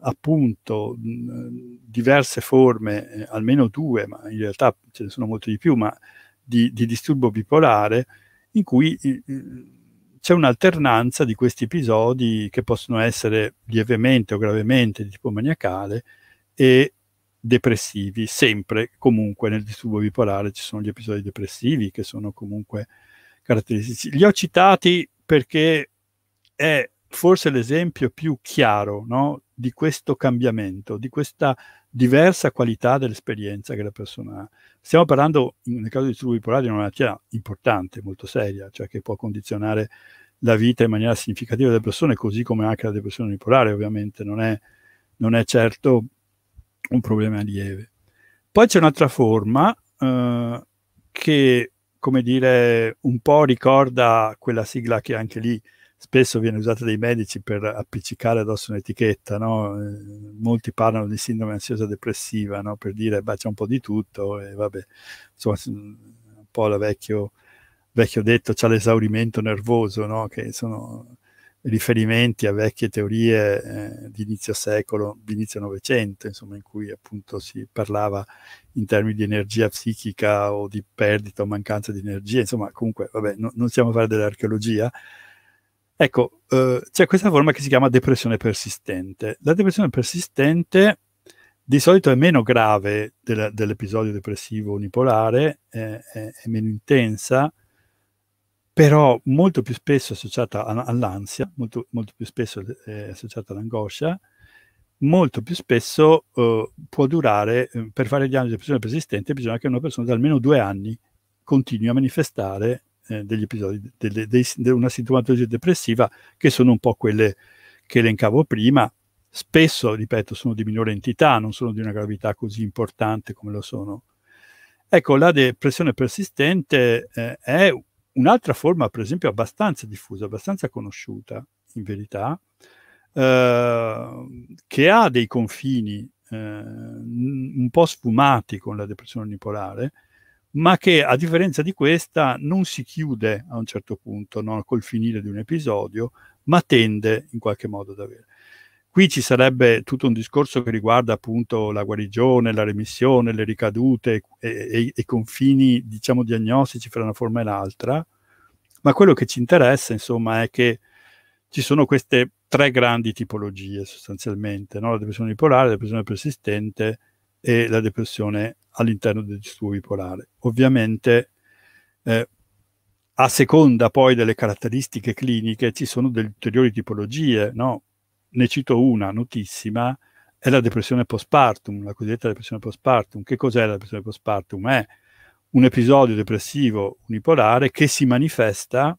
appunto diverse forme, eh, almeno due, ma in realtà ce ne sono molte di più, ma di, di disturbo bipolare in cui c'è un'alternanza di questi episodi che possono essere lievemente o gravemente di tipo maniacale e depressivi, sempre comunque nel disturbo bipolare ci sono gli episodi depressivi che sono comunque caratteristici. Li ho citati perché è forse l'esempio più chiaro no, di questo cambiamento, di questa diversa qualità dell'esperienza che la persona ha. Stiamo parlando, nel caso di disturbo bipolare, di una malattia importante, molto seria, cioè che può condizionare la vita in maniera significativa delle persone, così come anche la depressione bipolare, ovviamente non è, non è certo un problema lieve. Poi c'è un'altra forma eh, che, come dire, un po' ricorda quella sigla che anche lì spesso viene usata dai medici per appiccicare addosso un'etichetta, no? Eh, molti parlano di sindrome ansiosa depressiva, no? per dire beh, c'è un po' di tutto e vabbè, insomma, un po' il vecchio, vecchio detto, c'è l'esaurimento nervoso, no? che sono riferimenti a vecchie teorie eh, di inizio secolo, di inizio Novecento, insomma, in cui appunto si parlava in termini di energia psichica o di perdita o mancanza di energia, insomma, comunque, vabbè, no, non siamo a fare dell'archeologia. Ecco, eh, c'è questa forma che si chiama depressione persistente. La depressione persistente di solito è meno grave dell'episodio depressivo unipolare, eh, è, è meno intensa, però molto più spesso associata all'ansia, molto, molto, più spesso eh, associata all'angoscia, molto più spesso eh, può durare, eh, per fare diagnosi di depressione persistente, bisogna che una persona da almeno due anni continui a manifestare eh, degli episodi, delle, dei, de una sintomatologia depressiva, che sono un po' quelle che elencavo prima, spesso, ripeto, sono di minore entità, non sono di una gravità così importante come lo sono. Ecco, la depressione persistente eh, è Un'altra forma, per esempio, abbastanza diffusa, abbastanza conosciuta, in verità, eh, che ha dei confini eh, un po' sfumati con la depressione unipolare, ma che a differenza di questa non si chiude a un certo punto no? col finire di un episodio, ma tende in qualche modo ad avere. Qui ci sarebbe tutto un discorso che riguarda appunto la guarigione, la remissione, le ricadute e i confini, diciamo, diagnostici fra una forma e l'altra, ma quello che ci interessa, insomma, è che ci sono queste tre grandi tipologie sostanzialmente, no? la depressione bipolare, la depressione persistente e la depressione all'interno del disturbo bipolare. Ovviamente eh, a seconda poi delle caratteristiche cliniche ci sono delle ulteriori tipologie, no? ne cito una notissima, è la depressione postpartum, la cosiddetta depressione postpartum. Che cos'è la depressione postpartum? È un episodio depressivo unipolare che si manifesta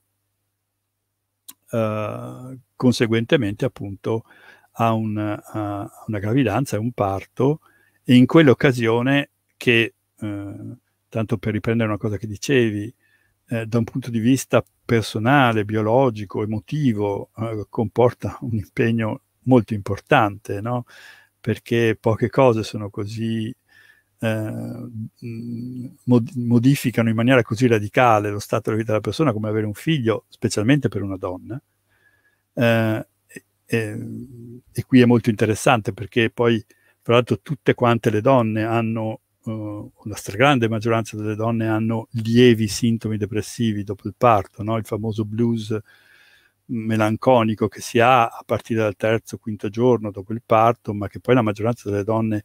eh, conseguentemente appunto a, un, a, una gravidanza, a un parto, e in quell'occasione che, eh, tanto per riprendere una cosa che dicevi, eh, da un punto di vista personale, biologico, emotivo, eh, comporta un impegno molto importante, no? perché poche cose sono così eh, mm, modificano in maniera così radicale lo stato della vita della persona come avere un figlio, specialmente per una donna. Eh, e, e, qui è molto interessante perché poi, tra l'altro, tutte quante le donne hanno, eh, la stragrande maggioranza delle donne hanno lievi sintomi depressivi dopo il parto, no? il famoso blues melanconico che si ha a partire dal terzo, quinto giorno dopo il parto, ma che poi la maggioranza delle donne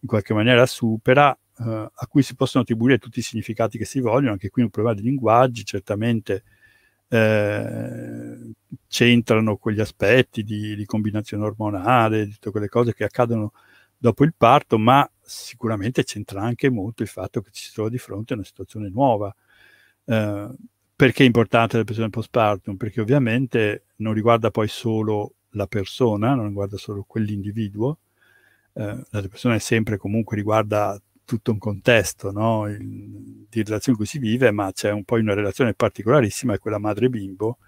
in qualche maniera supera, eh, a cui si possono attribuire tutti i significati che si vogliono, anche qui un problema di linguaggi, certamente eh, c'entrano quegli aspetti di, di combinazione ormonale, di tutte quelle cose che accadono dopo il parto, ma sicuramente c'entra anche molto il fatto che ci si trova di fronte a una situazione nuova. Eh, perché è importante la depressione postpartum? Perché ovviamente non riguarda poi solo la persona, non riguarda solo quell'individuo, eh, la depressione è sempre comunque riguarda tutto un contesto no? Il, di relazione in cui si vive, ma c'è un po' una relazione particolarissima, è quella madre-bimbo,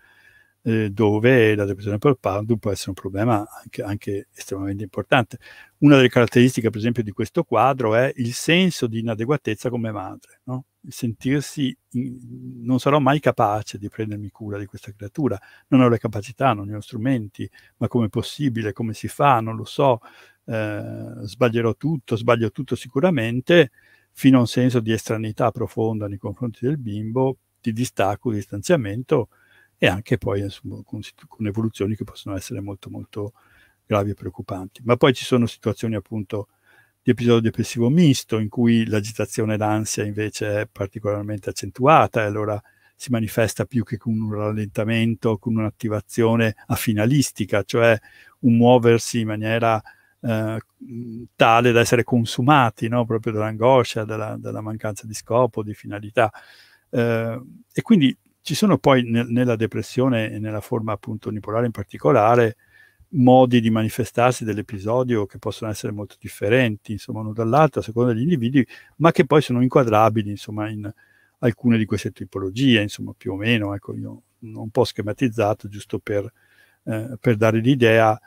eh, dove la depressione per Pardu può essere un problema anche, anche, estremamente importante. Una delle caratteristiche, per esempio, di questo quadro è il senso di inadeguatezza come madre, no? il sentirsi in, non sarò mai capace di prendermi cura di questa creatura, non ho le capacità, non ne ho strumenti, ma come è possibile, come si fa, non lo so, eh, sbaglierò tutto, sbaglio tutto sicuramente, fino a un senso di estranità profonda nei confronti del bimbo, di distacco, di distanziamento, e anche poi insomma, con, con, evoluzioni che possono essere molto molto gravi e preoccupanti. Ma poi ci sono situazioni appunto di episodio depressivo misto in cui l'agitazione e l'ansia invece è particolarmente accentuata e allora si manifesta più che con un rallentamento, con un'attivazione afinalistica, cioè un muoversi in maniera eh, tale da essere consumati no? proprio dall'angoscia, dalla, dalla, mancanza di scopo, di finalità. Eh, e quindi ci sono poi nel, nella depressione e nella forma appunto unipolare in particolare modi di manifestarsi dell'episodio che possono essere molto differenti, insomma, uno dall'altro a seconda degli individui, ma che poi sono inquadrabili, insomma, in alcune di queste tipologie, insomma, più o meno, ecco, io un po' schematizzato, giusto per, eh, per dare l'idea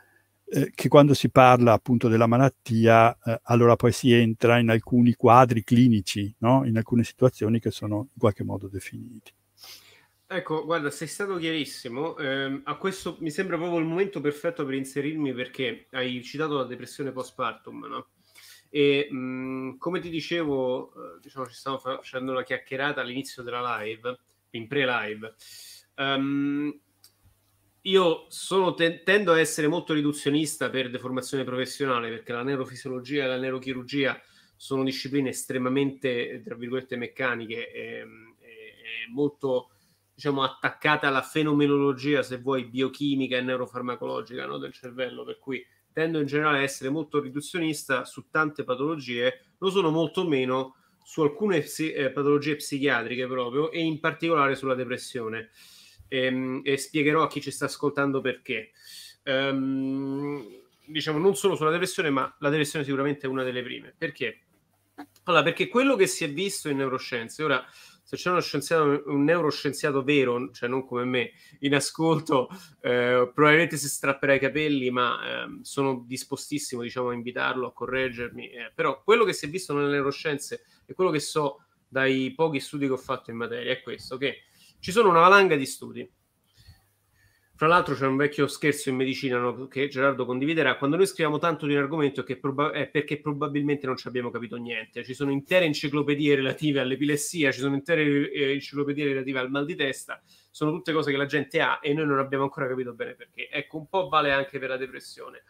eh, che quando si parla appunto della malattia, eh, allora poi si entra in alcuni quadri clinici, no? in alcune situazioni che sono in qualche modo definiti. Ecco, guarda, sei stato chiarissimo. Eh, a questo mi sembra proprio il momento perfetto per inserirmi perché hai citato la depressione postpartum, no? E mh, mm, come ti dicevo, eh, diciamo, ci stavamo facendo una chiacchierata all'inizio della live, in pre-live. Um, io sono, te- tendo a essere molto riduzionista per deformazione professionale perché la neurofisiologia e la neurochirurgia sono discipline estremamente, tra virgolette, meccaniche ehm, e, e molto diciamo, attaccata alla fenomenologia, se vuoi, biochimica e neurofarmacologica no, del cervello, per cui tendo in generale a essere molto riduzionista su tante patologie, lo sono molto meno su alcune psi- eh, patologie psichiatriche proprio e in particolare sulla depressione. E, ehm, e spiegherò a chi ci sta ascoltando perché. Ehm, diciamo non solo sulla depressione, ma la depressione sicuramente è una delle prime. Perché? Allora, perché quello che si è visto in neuroscienze, ora se c'è uno scienziato, un neuroscienziato vero, cioè non come me, in ascolto, eh, probabilmente si strapperà i capelli, ma eh, sono dispostissimo diciamo, a invitarlo, a correggermi. Eh, però quello che si è visto nelle neuroscienze e quello che so dai pochi studi che ho fatto in materia è questo, che ci sono una valanga di studi tra l'altro c'è un vecchio scherzo in medicina no, che Gerardo condividerà. Quando noi scriviamo tanto di un argomento è, proba- è perché probabilmente non ci abbiamo capito niente. Ci sono intere enciclopedie relative all'epilessia, ci sono intere eh, enciclopedie relative al mal di testa. Sono tutte cose che la gente ha e noi non abbiamo ancora capito bene perché. Ecco, un po' vale anche per la depressione.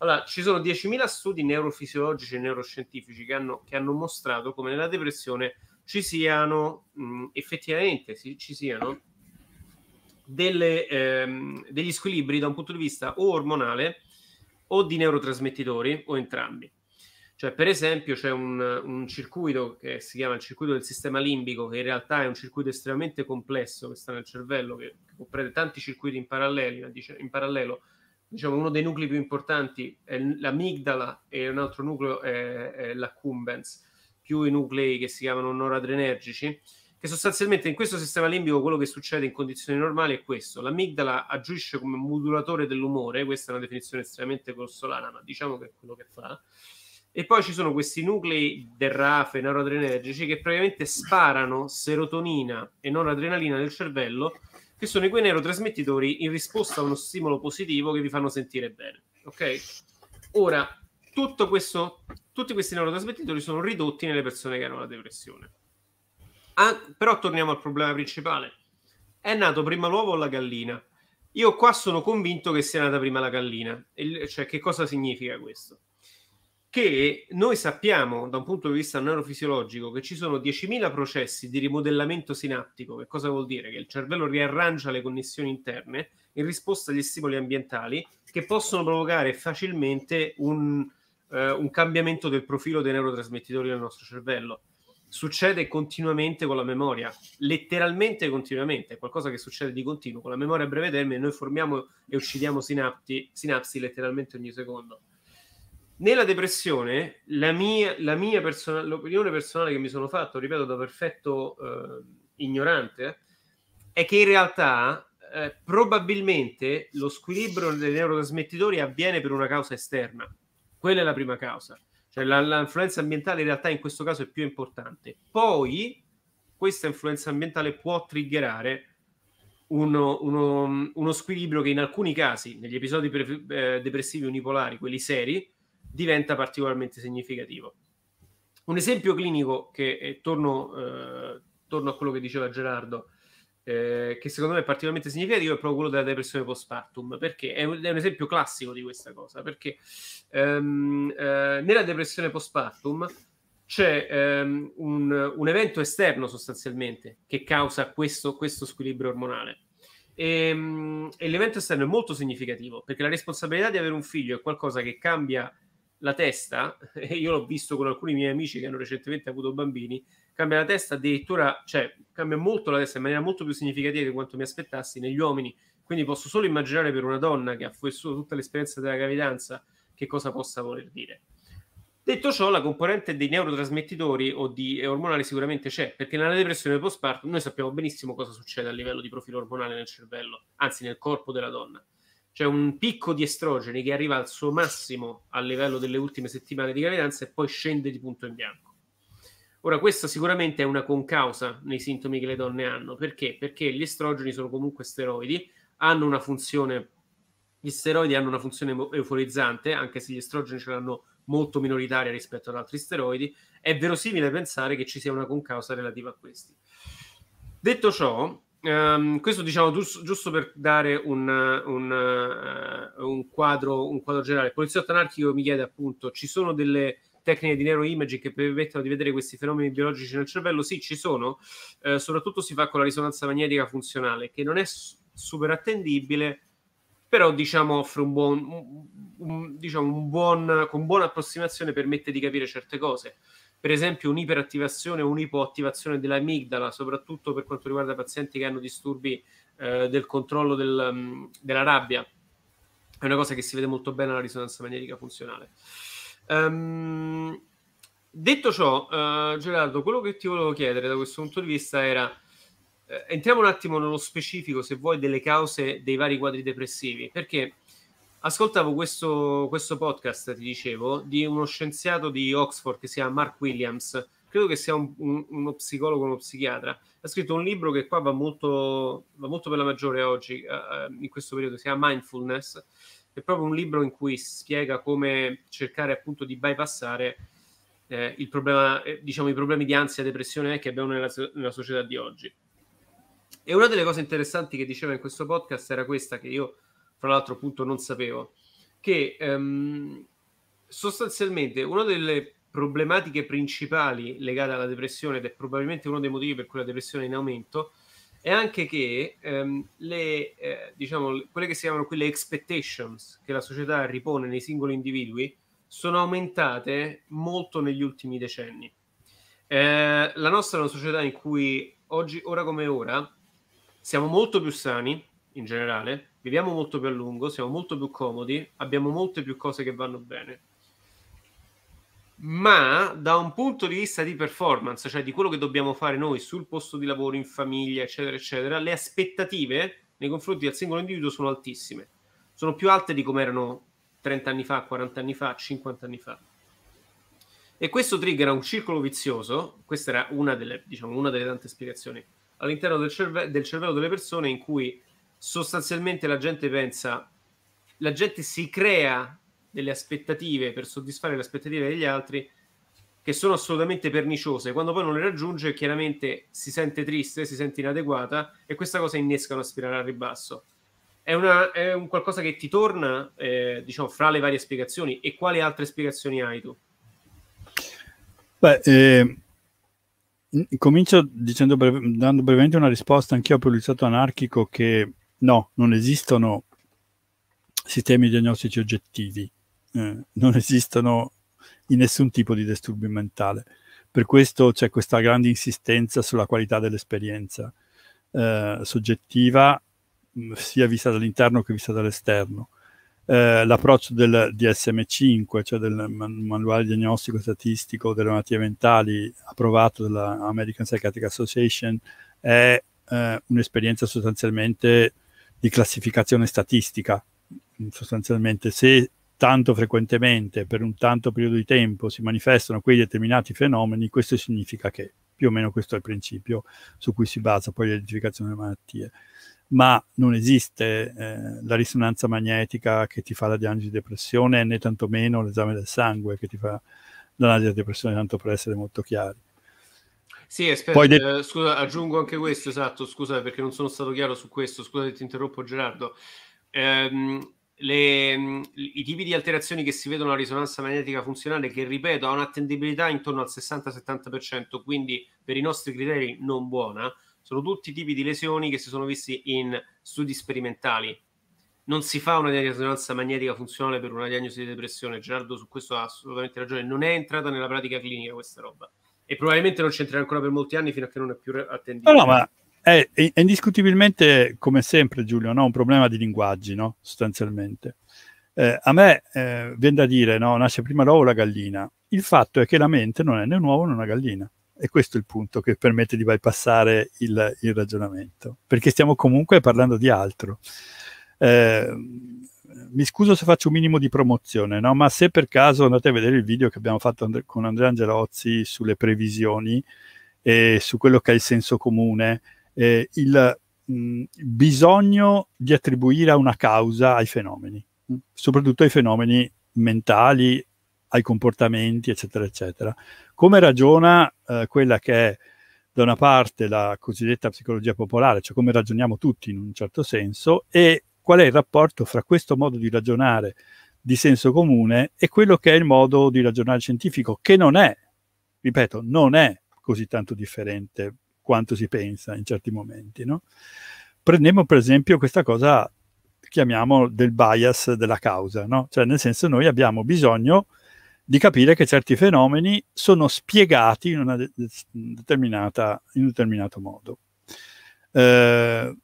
Allora, ci sono 10.000 studi neurofisiologici e neuroscientifici che hanno, che hanno mostrato come nella depressione ci siano, mh, effettivamente ci siano delle, ehm, degli squilibri da un punto di vista o ormonale o di neurotrasmettitori o entrambi. Cioè, per esempio, c'è un, un, circuito che si chiama il circuito del sistema limbico, che in realtà è un circuito estremamente complesso che sta nel cervello, che, che comprende tanti circuiti in parallelo, in parallelo. Diciamo, uno dei nuclei più importanti è l'amigdala e un altro nucleo è, è l'accumbens, più i nuclei che si chiamano noradrenergici che sostanzialmente in questo sistema limbico quello che succede in condizioni normali è questo, l'amigdala agisce come modulatore dell'umore, questa è una definizione estremamente grossolana, ma diciamo che è quello che fa, e poi ci sono questi nuclei del RAFE neuroadrenergici che praticamente sparano serotonina e non adrenalina nel cervello, che sono quei neurotrasmettitori in risposta a uno stimolo positivo che vi fanno sentire bene, ok? Ora, questo, tutti questi neurotrasmettitori sono ridotti nelle persone che hanno la depressione Ah, però torniamo al problema principale. È nato prima l'uovo o la gallina? Io qua sono convinto che sia nata prima la gallina. Il, cioè, che cosa significa questo? Che noi sappiamo da un punto di vista neurofisiologico che ci sono 10.000 processi di rimodellamento sinaptico. Che cosa vuol dire? Che il cervello riarrangia le connessioni interne in risposta agli stimoli ambientali che possono provocare facilmente un, eh, un cambiamento del profilo dei neurotrasmettitori del nostro cervello succede continuamente con la memoria, letteralmente continuamente, è qualcosa che succede di continuo. Con la memoria a breve termine noi formiamo e uccidiamo sinapti, sinapsi letteralmente ogni secondo. Nella depressione, la mia, la mia personale, l'opinione personale che mi sono fatto, ripeto, da perfetto eh, ignorante, è che in realtà eh, probabilmente lo squilibrio dei neurotrasmettitori avviene per una causa esterna. Quella è la prima causa cioè, la, l'influenza ambientale in realtà in questo caso è più importante. Poi questa influenza ambientale può triggerare uno, uno, uno squilibrio che in alcuni casi, negli episodi pre- eh, depressivi unipolari, quelli seri, diventa particolarmente significativo. Un esempio clinico che, eh, torno, eh, torno, a quello che diceva Gerardo, eh, che secondo me è particolarmente significativo, è proprio quello della depressione postpartum, perché è un, è un esempio classico di questa cosa, perché ehm, eh, nella depressione postpartum c'è ehm, un, un, evento esterno sostanzialmente che causa questo, questo squilibrio ormonale. E, ehm, e l'evento esterno è molto significativo perché la responsabilità di avere un figlio è qualcosa che cambia la testa, e [laughs] io l'ho visto con alcuni miei amici che hanno recentemente avuto bambini, cambia la testa addirittura, cioè cambia molto la testa in maniera molto più significativa di quanto mi aspettassi negli uomini. Quindi posso solo immaginare per una donna che ha vissuto tutta l'esperienza della gravidanza che cosa possa voler dire. Detto ciò, la componente dei neurotrasmettitori o di eh, ormonale sicuramente c'è, perché nella depressione postpartum noi sappiamo benissimo cosa succede a livello di profilo ormonale nel cervello, anzi nel corpo della donna c'è un picco di estrogeni che arriva al suo massimo a livello delle ultime settimane di gravidanza e poi scende di punto in bianco. Ora, questa sicuramente è una concausa nei sintomi che le donne hanno. Perché? Perché gli estrogeni sono comunque steroidi, hanno una funzione, gli steroidi hanno una funzione euforizzante, anche se gli estrogeni ce l'hanno molto minoritaria rispetto ad altri steroidi. È verosimile pensare che ci sia una concausa relativa a questi. Detto ciò, Um, questo diciamo giusto, giusto, per dare un, un, uh, un, quadro, un quadro, generale. Il poliziotto anarchico mi chiede appunto: ci sono delle tecniche di neuroimaging che permettono di vedere questi fenomeni biologici nel cervello? Sì, ci sono, uh, soprattutto si fa con la risonanza magnetica funzionale, che non è super attendibile, però diciamo offre un buon, un, diciamo, un buon, con buona approssimazione permette di capire certe cose per esempio un'iperattivazione o un'ipoattivazione dell'amigdala, soprattutto per quanto riguarda pazienti che hanno disturbi eh, del controllo del, mm, della rabbia. È una cosa che si vede molto bene alla risonanza magnetica funzionale. Um, detto ciò, uh, Gerardo, quello che ti volevo chiedere da questo punto di vista era eh, entriamo un attimo nello specifico, se vuoi, delle cause dei vari quadri depressivi, perché Ascoltavo questo, questo, podcast, ti dicevo, di uno scienziato di Oxford che si chiama Mark Williams, credo che sia un, un, uno psicologo, uno psichiatra. Ha scritto un libro che qua va molto, va molto per la maggiore oggi, uh, in questo periodo, si chiama Mindfulness. È proprio un libro in cui spiega come cercare appunto di bypassare eh, il problema, eh, diciamo, i problemi di ansia e depressione che abbiamo nella, nella società di oggi. E una delle cose interessanti che diceva in questo podcast era questa che io fra l'altro appunto non sapevo, che ehm, sostanzialmente una delle problematiche principali legate alla depressione, ed è probabilmente uno dei motivi per cui la depressione è in aumento, è anche che ehm, le, eh, diciamo, quelle che si chiamano qui le expectations che la società ripone nei singoli individui sono aumentate molto negli ultimi decenni. Eh, la nostra è una società in cui oggi, ora come ora, siamo molto più sani in generale, viviamo molto più a lungo, siamo molto più comodi, abbiamo molte più cose che vanno bene. Ma da un punto di vista di performance, cioè di quello che dobbiamo fare noi sul posto di lavoro, in famiglia, eccetera, eccetera, le aspettative nei confronti del singolo individuo sono altissime. Sono più alte di come erano 30 anni fa, 40 anni fa, 50 anni fa. E questo triggera un circolo vizioso, questa era una delle, diciamo, una delle tante spiegazioni, all'interno del, cerve- del cervello delle persone in cui sostanzialmente la gente pensa, la gente si crea delle aspettative per soddisfare le aspettative degli altri che sono assolutamente perniciose. Quando poi non le raggiunge, chiaramente si sente triste, si sente inadeguata e questa cosa innesca una spirale al ribasso. È, una, è un qualcosa che ti torna, eh, diciamo, fra le varie spiegazioni e quali altre spiegazioni hai tu? Beh, eh, comincio dicendo breve, dando brevemente una risposta anch'io a Poliziotto Anarchico che No, non esistono sistemi diagnostici oggettivi, eh, non esistono in nessun tipo di disturbo mentale. Per questo c'è questa grande insistenza sulla qualità dell'esperienza eh, soggettiva, sia vista dall'interno che vista dall'esterno. Eh, l'approccio del DSM5, cioè del manuale diagnostico statistico delle malattie mentali approvato dalla American Psychiatric Association, è eh, un'esperienza sostanzialmente di classificazione statistica. Sostanzialmente, se tanto frequentemente, per un tanto periodo di tempo, si manifestano quei determinati fenomeni, questo significa che più o meno questo è il principio su cui si basa poi l'identificazione delle malattie. Ma non esiste eh, la risonanza magnetica che ti fa la diagnosi di depressione, né tantomeno l'esame del sangue che ti fa l'analisi di depressione, tanto per essere molto chiari. Sì, aspetta, Poi de- eh, scusa, aggiungo anche questo, esatto, scusa perché non sono stato chiaro su questo, scusa se ti interrompo Gerardo. Ehm, le, I tipi di alterazioni che si vedono alla risonanza magnetica funzionale, che ripeto, ha un'attendibilità intorno al 60-70%, quindi per i nostri criteri non buona, sono tutti tipi di lesioni che si sono visti in studi sperimentali. Non si fa una risonanza magnetica funzionale per una diagnosi di depressione, Gerardo su questo ha assolutamente ragione, non è entrata nella pratica clinica questa roba e probabilmente non c'entrerà ancora per molti anni fino a che non è più attendibile. No, no, ma è, è indiscutibilmente, come sempre Giulio, no? un problema di linguaggi, no? sostanzialmente. Eh, a me eh, viene da dire, no? nasce prima l'uovo o la gallina. Il fatto è che la mente non è né un uovo né una gallina. E questo è il punto che permette di bypassare il, il ragionamento, perché stiamo comunque parlando di altro. Eh, mi scuso se faccio un minimo di promozione, no? ma se per caso andate a vedere il video che abbiamo fatto and- con Andrea Angelozzi sulle previsioni e su quello che è il senso comune, eh, il mh, mm, bisogno di attribuire a una causa ai fenomeni, mh? Mm, soprattutto ai fenomeni mentali, ai comportamenti, eccetera, eccetera. Come ragiona eh, quella che è da una parte la cosiddetta psicologia popolare, cioè come ragioniamo tutti in un certo senso, e qual è il rapporto fra questo modo di ragionare di senso comune e quello che è il modo di ragionare scientifico, che non è, ripeto, non è così tanto differente quanto si pensa in certi momenti. No? Prendiamo per esempio questa cosa, chiamiamo del bias della causa, no? cioè nel senso noi abbiamo bisogno di capire che certi fenomeni sono spiegati in, una de in un determinato modo. Eh,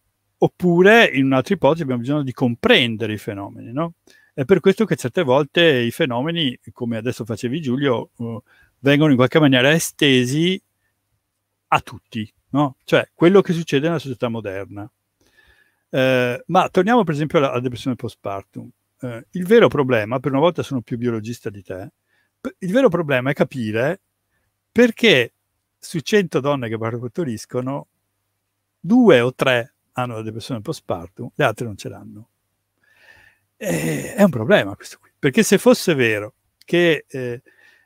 Oppure, in un'altra ipotesi, abbiamo bisogno di comprendere i fenomeni, no? È per questo che certe volte i fenomeni, come adesso facevi Giulio, uh, vengono in qualche maniera estesi a tutti, no? Cioè, quello che succede nella società moderna. Eh, ma torniamo per esempio alla, alla depressione postpartum. Eh, il vero problema, per una volta sono più biologista di te, il vero problema è capire perché su 100 donne che partoriscono, due o tre hanno la depressione postpartum, le altre non ce l'hanno. E è un problema questo qui, perché se fosse vero che eh,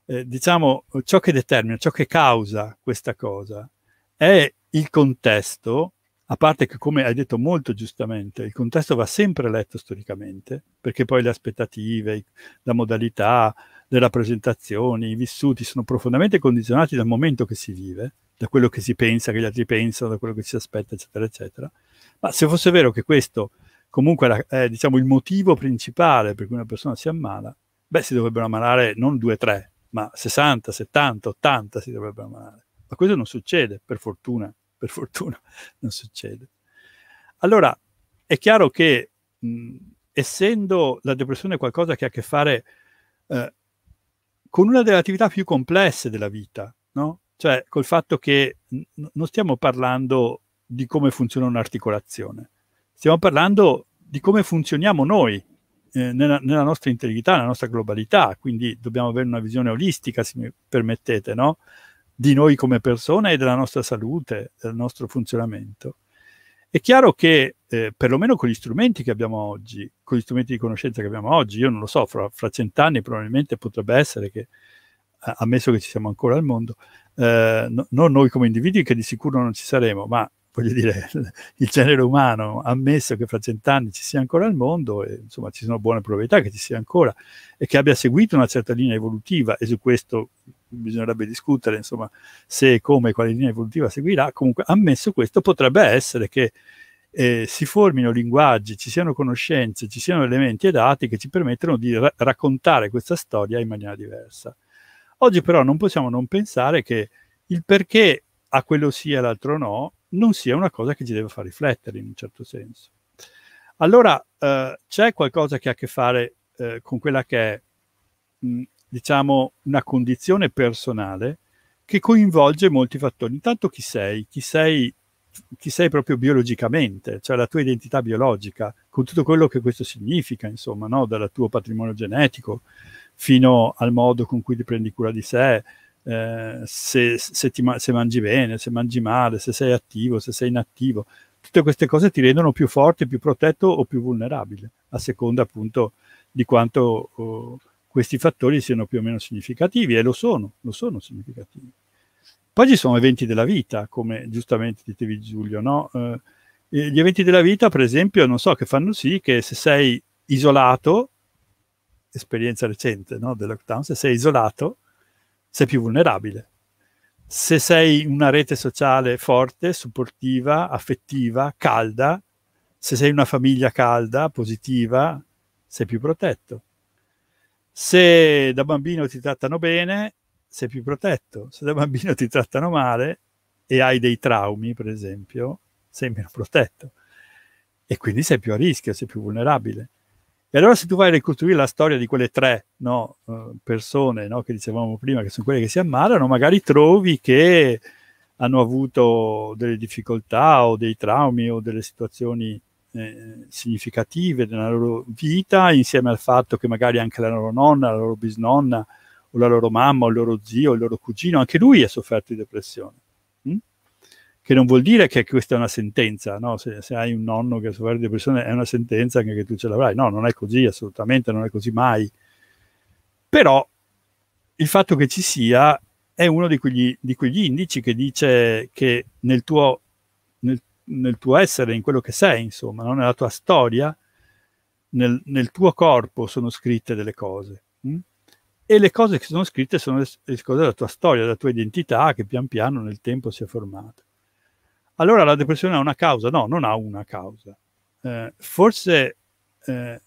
eh, diciamo ciò che determina, ciò che causa questa cosa è il contesto, a parte che come hai detto molto giustamente, il contesto va sempre letto storicamente, perché poi le aspettative, la modalità, le rappresentazioni, i vissuti sono profondamente condizionati dal momento che si vive, da quello che si pensa, che gli altri pensano, da quello che si aspetta, eccetera, eccetera. Ma se fosse vero che questo comunque era eh, diciamo, il motivo principale per cui una persona si ammala, beh, si dovrebbero ammalare non 2-3, ma 60, 70, 80 si dovrebbero ammalare. Ma questo non succede, per fortuna, per fortuna [laughs] non succede. Allora, è chiaro che mh, essendo la depressione qualcosa che ha a che fare eh, con una delle attività più complesse della vita, no? cioè col fatto che n- non stiamo parlando di come funziona un'articolazione, stiamo parlando di come funzioniamo noi eh, nella, nella, nostra integrità, nella nostra globalità, quindi dobbiamo avere una visione olistica, se mi permettete, no? di noi come persone e della nostra salute, del nostro funzionamento. È chiaro che, eh, perlomeno con gli strumenti che abbiamo oggi, con gli strumenti di conoscenza che abbiamo oggi, io non lo so, fra, fra cent'anni probabilmente potrebbe essere che, ammesso che ci siamo ancora al mondo, eh, no, non noi come individui, che di sicuro non ci saremo, ma voglio dire, [laughs] il genere umano, ammesso che fra cent'anni ci sia ancora il mondo, e, insomma ci sono buone probabilità che ci sia ancora e che abbia seguito una certa linea evolutiva e su questo bisognerebbe discutere insomma se e come quale linea evolutiva seguirà, comunque ammesso questo potrebbe essere che eh, si formino linguaggi, ci siano conoscenze, ci siano elementi e dati che ci permettono di ra raccontare questa storia in maniera diversa. Oggi però non possiamo non pensare che il perché a quello sì e all'altro no non sia una cosa che ci deve far riflettere in un certo senso. Allora eh, c'è qualcosa che ha a che fare eh, con quella che è, mh, diciamo, una condizione personale che coinvolge molti fattori. Intanto chi sei, chi sei, chi sei proprio biologicamente, cioè la tua identità biologica, con tutto quello che questo significa, insomma, no? dal tuo patrimonio genetico fino al modo con cui ti prendi cura di sé, eh, se, se, ti, se mangi bene, se mangi male, se sei attivo, se sei inattivo. Tutte queste cose ti rendono più forte, più protetto o più vulnerabile, a seconda appunto di quanto oh, questi fattori siano più o meno significativi, e lo sono, lo sono significativi. Poi ci sono eventi della vita, come giustamente dicevi Giulio, no? eh, gli eventi della vita, per esempio, non so, che fanno sì che se sei isolato, esperienza recente no, del lockdown, se sei isolato, sei più vulnerabile. Se sei una rete sociale forte, supportiva, affettiva, calda, se sei una famiglia calda, positiva, sei più protetto. Se da bambino ti trattano bene, sei più protetto. Se da bambino ti trattano male e hai dei traumi, per esempio, sei meno protetto. E quindi sei più a rischio, sei più vulnerabile. E allora se tu vai a ricostruire la storia di quelle tre no, eh, persone no, che dicevamo prima, che sono quelle che si ammalano, magari trovi che hanno avuto delle difficoltà o dei traumi o delle situazioni eh, significative nella loro vita, insieme al fatto che magari anche la loro nonna, la loro bisnonna o la loro mamma o il loro zio, il loro cugino, anche lui ha sofferto di depressione. Mm? che non vuol dire che questa è una sentenza, no? se, se, hai un nonno che soffre di depressione è una sentenza anche che tu ce l'avrai, no, non è così assolutamente, non è così mai, però il fatto che ci sia è uno di quegli, di quegli indici che dice che nel tuo, nel, nel tuo, essere, in quello che sei, insomma, no? nella tua storia, nel, nel, tuo corpo sono scritte delle cose. Mh? Mm? E le cose che sono scritte sono le, le cose della tua storia, della tua identità che pian piano nel tempo si è formata allora la depressione ha una causa? No, non ha una causa. Eh, forse eh, eh,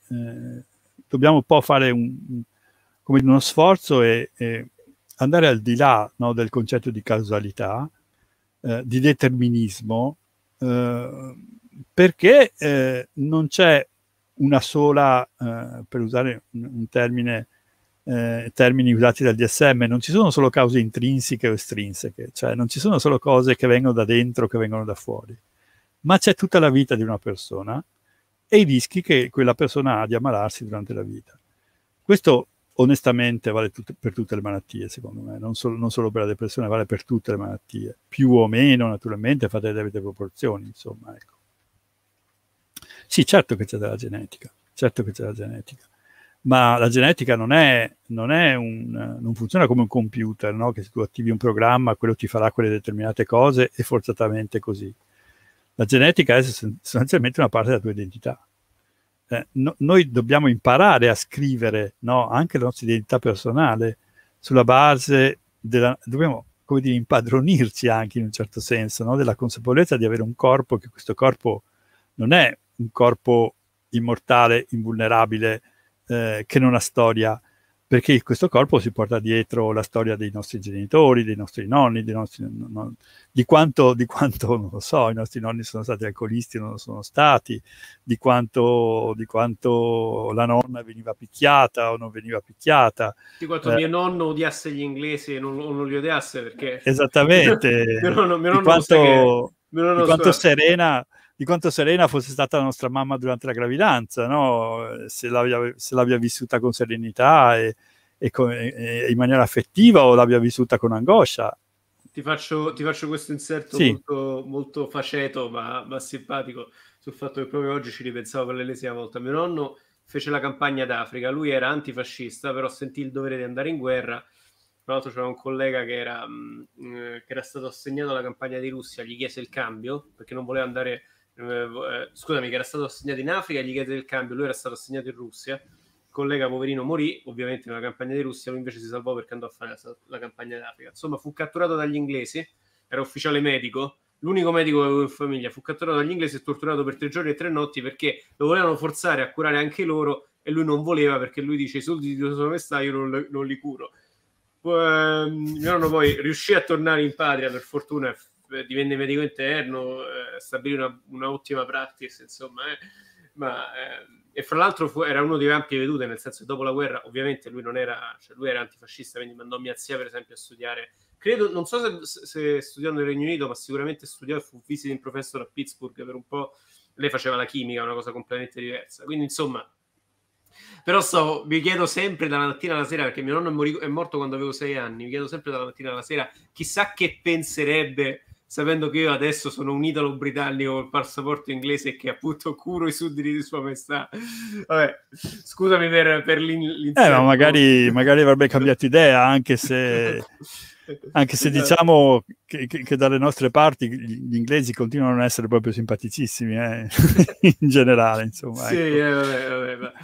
dobbiamo un po' fare un, come uno sforzo e, e, andare al di là no, del concetto di causalità, eh, di determinismo, eh, perché eh, non c'è una sola, per usare un, un termine eh, termini usati dal DSM, non ci sono solo cause intrinseche o estrinseche, cioè non ci sono solo cose che vengono da dentro, o che vengono da fuori, ma c'è tutta la vita di una persona e i rischi che quella persona ha di ammalarsi durante la vita. Questo onestamente vale tut- per tutte le malattie, secondo me, non, so- non, solo per la depressione, vale per tutte le malattie, più o meno naturalmente, fate le debite proporzioni, insomma. Ecco. Sì, certo che c'è della genetica, certo che c'è della genetica ma la genetica non, è, non, è un, non funziona come un computer, no? che se tu attivi un programma quello ti farà quelle determinate cose e forzatamente così. La genetica è sostanzialmente una parte della tua identità. Eh, no, noi dobbiamo imparare a scrivere no? anche la nostra identità personale sulla base della... dobbiamo come dire, impadronirci anche in un certo senso no? della consapevolezza di avere un corpo, che questo corpo non è un corpo immortale, invulnerabile, eh, che non ha storia, perché questo corpo si porta dietro la storia dei nostri genitori, dei nostri nonni, dei nostri, non, di, quanto, di, quanto, non lo so, i nostri nonni sono stati alcolisti, o non lo sono stati, di quanto, di quanto la nonna veniva picchiata o non veniva picchiata. Di quanto eh, mio nonno odiasse gli inglesi e non, non li odiasse perché... Esattamente, [laughs] mio nonno, mio nonno di quanto, che, mio nonno di quanto Serena di quanto Serena fosse stata la nostra mamma durante la gravidanza, no? se, l'abbia, se, l'abbia, vissuta con serenità e, e, con, e, in maniera affettiva o l'abbia vissuta con angoscia. Ti faccio, ti faccio questo inserto sì. molto, molto, faceto ma, ma simpatico sul fatto che proprio oggi ci ripensavo per l'ennesima volta. Mio nonno fece la campagna d'Africa, lui era antifascista, però sentì il dovere di andare in guerra tra l'altro c'era un collega che era, mh, mm, eh, che era, stato assegnato alla campagna di Russia, gli chiese il cambio perché non voleva andare eh, eh, scusami, che era stato assegnato in Africa, gli chiede il cambio, lui era stato assegnato in Russia. Il collega poverino morì, ovviamente nella campagna di Russia, lui invece si salvò perché andò a fare la, la campagna d'Africa. Insomma, fu catturato dagli inglesi, era ufficiale medico, l'unico medico che avevo in famiglia, fu catturato dagli inglesi e torturato per tre giorni e tre notti perché lo volevano forzare a curare anche loro e lui non voleva perché lui dice i soldi di tua sua maestà io non, non li curo. Poi, ehm, mio nonno poi riuscì a tornare in patria per fortuna e eh, divenne medico interno, eh, stabilì una, un'ottima practice, insomma, eh, ma, eh, e fra l'altro fu, era uno dei ampie vedute, nel senso che dopo la guerra ovviamente lui non era, cioè lui era antifascista, quindi mandò mia zia per esempio a studiare, credo, non so se, se studiò nel Regno Unito, ma sicuramente studiò e fu visiting professor a Pittsburgh per un po', lei faceva la chimica, una cosa completamente diversa, quindi insomma però so, mi chiedo sempre dalla mattina alla sera, perché mio nonno è, morto quando avevo sei anni, mi chiedo sempre dalla mattina alla sera, chissà che penserebbe sapendo che io adesso sono un italo britannico col passaporto inglese che appunto curo i sudditi di Sua Maestà. Vabbè, scusami per, per l'in- Eh, ma magari, magari avrebbe cambiato idea, anche se [laughs] anche se eh. diciamo che, che, dalle nostre parti gli inglesi continuano a essere proprio simpaticissimi eh? [laughs] in generale insomma sì, ecco. eh, vabbè, vabbè, vabbè.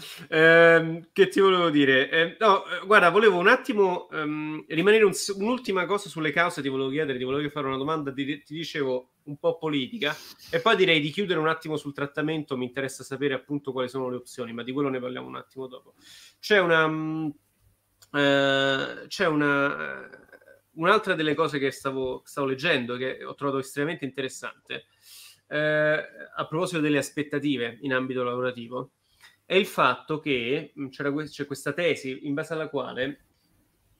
Eh, che ti volevo dire ehm, no, eh, guarda volevo un attimo ehm, rimanere un, un'ultima cosa sulle cause ti volevo chiedere ti volevo fare una domanda ti, ti dicevo un po' politica e poi direi di chiudere un attimo sul trattamento mi interessa sapere appunto quali sono le opzioni ma di quello ne parliamo un attimo dopo c'è una mm, eh, c'è una un'altra delle cose che stavo, stavo leggendo, che ho trovato estremamente interessante, eh, a proposito delle aspettative in ambito lavorativo, è il fatto che mm, que- c'è questa tesi in base alla quale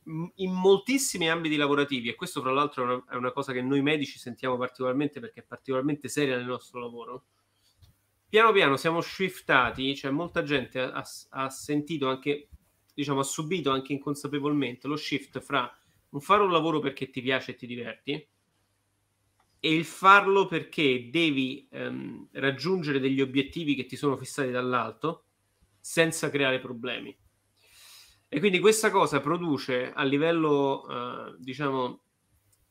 mm, in moltissimi ambiti lavorativi, e questo fra l'altro è una, è una, cosa che noi medici sentiamo particolarmente perché è particolarmente seria nel nostro lavoro, piano piano siamo shiftati, cioè molta gente ha, ha sentito anche, diciamo, ha subito anche inconsapevolmente lo shift fra un fare un lavoro perché ti piace e ti diverti e il farlo perché devi ehm, raggiungere degli obiettivi che ti sono fissati dall'alto senza creare problemi. E quindi questa cosa produce a livello, eh, diciamo,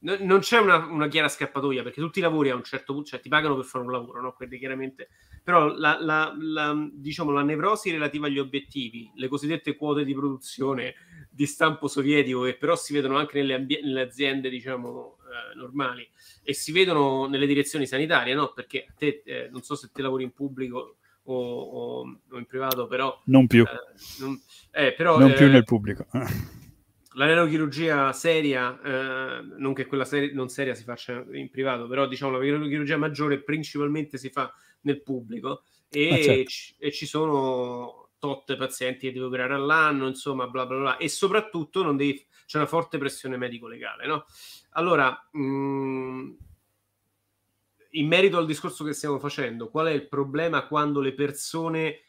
no, non c'è una, una, chiara scappatoia perché tutti i lavori a un certo punto, cioè ti pagano per fare un lavoro, no? Quindi chiaramente però la, la, la, diciamo, la nevrosi relativa agli obiettivi, le cosiddette quote di produzione di stampo sovietico che però si vedono anche nelle, ambi- nelle aziende diciamo, eh, normali e si vedono nelle direzioni sanitarie, no? Perché te, eh, non so se te lavori in pubblico o, o, o in privato, però... Non più. Eh, non, eh, però, non più eh, nel pubblico. la [laughs] neurochirurgia seria, eh, non che quella seri- non seria si faccia in privato, però diciamo la neurochirurgia maggiore principalmente si fa nel pubblico e, ah, certo. c- e ci sono tot pazienti che devo operare all'anno, insomma, bla bla bla, e soprattutto non devi, c'è una forte pressione medico-legale, no? Allora, mh, mm, in merito al discorso che stiamo facendo, qual è il problema quando le persone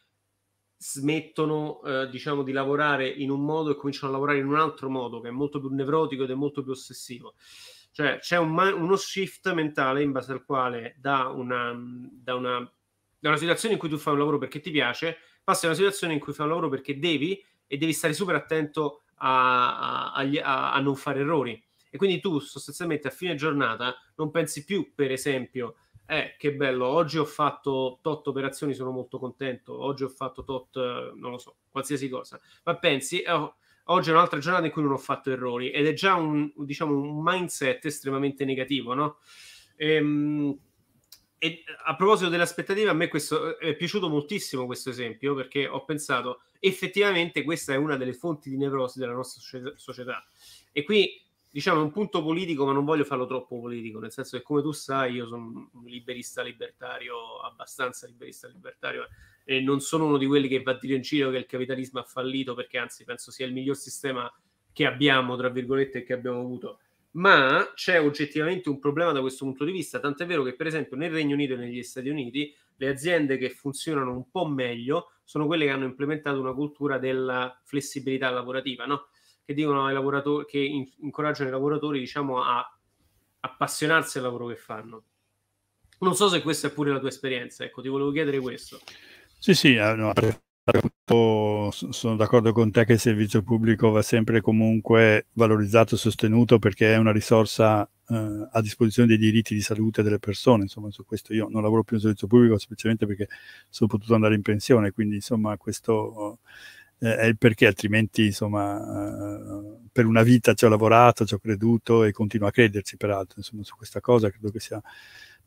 smettono, eh, diciamo, di lavorare in un modo e cominciano a lavorare in un altro modo, che è molto più nevrotico ed è molto più ossessivo? Cioè c'è un uno shift mentale in base al quale da una, da, una, da una situazione in cui tu fai un lavoro perché ti piace, passi a una situazione in cui fai un lavoro perché devi e devi stare super attento a, a, a, a non fare errori. E quindi tu sostanzialmente a fine giornata non pensi più, per esempio, eh, che bello, oggi ho fatto tot operazioni, sono molto contento, oggi ho fatto tot, non lo so, qualsiasi cosa, ma pensi, Eh, oggi è un'altra giornata in cui non ho fatto errori ed è già un, diciamo, un mindset estremamente negativo, no? Ehm, e a proposito delle aspettative, a me questo, è piaciuto moltissimo questo esempio perché ho pensato effettivamente questa è una delle fonti di nevrosi della nostra società. E qui diciamo è un punto politico, ma non voglio farlo troppo politico, nel senso che come tu sai io sono un liberista libertario, abbastanza liberista libertario, e non sono uno di quelli che va a dire in giro che il capitalismo ha fallito perché anzi penso sia il miglior sistema che abbiamo, tra virgolette, che abbiamo avuto. Ma c'è oggettivamente un problema da questo punto di vista, tant'è vero che per esempio nel Regno Unito e negli Stati Uniti le aziende che funzionano un po' meglio sono quelle che hanno implementato una cultura della flessibilità lavorativa, no? che, dicono ai lavoratori, che in, incoraggiano i lavoratori diciamo, a appassionarsi al lavoro che fanno. Non so se questa è pure la tua esperienza, ecco, ti volevo chiedere questo. Sì, sì, ah, no, sono d'accordo con te che il servizio pubblico va sempre comunque valorizzato e sostenuto perché è una risorsa eh, a disposizione dei diritti di salute delle persone. Insomma, su questo io non lavoro più in servizio pubblico semplicemente perché sono potuto andare in pensione, quindi insomma questo eh, è il perché, altrimenti insomma eh, per una vita ci ho lavorato, ci ho creduto e continuo a crederci peraltro. Insomma, su questa cosa credo che sia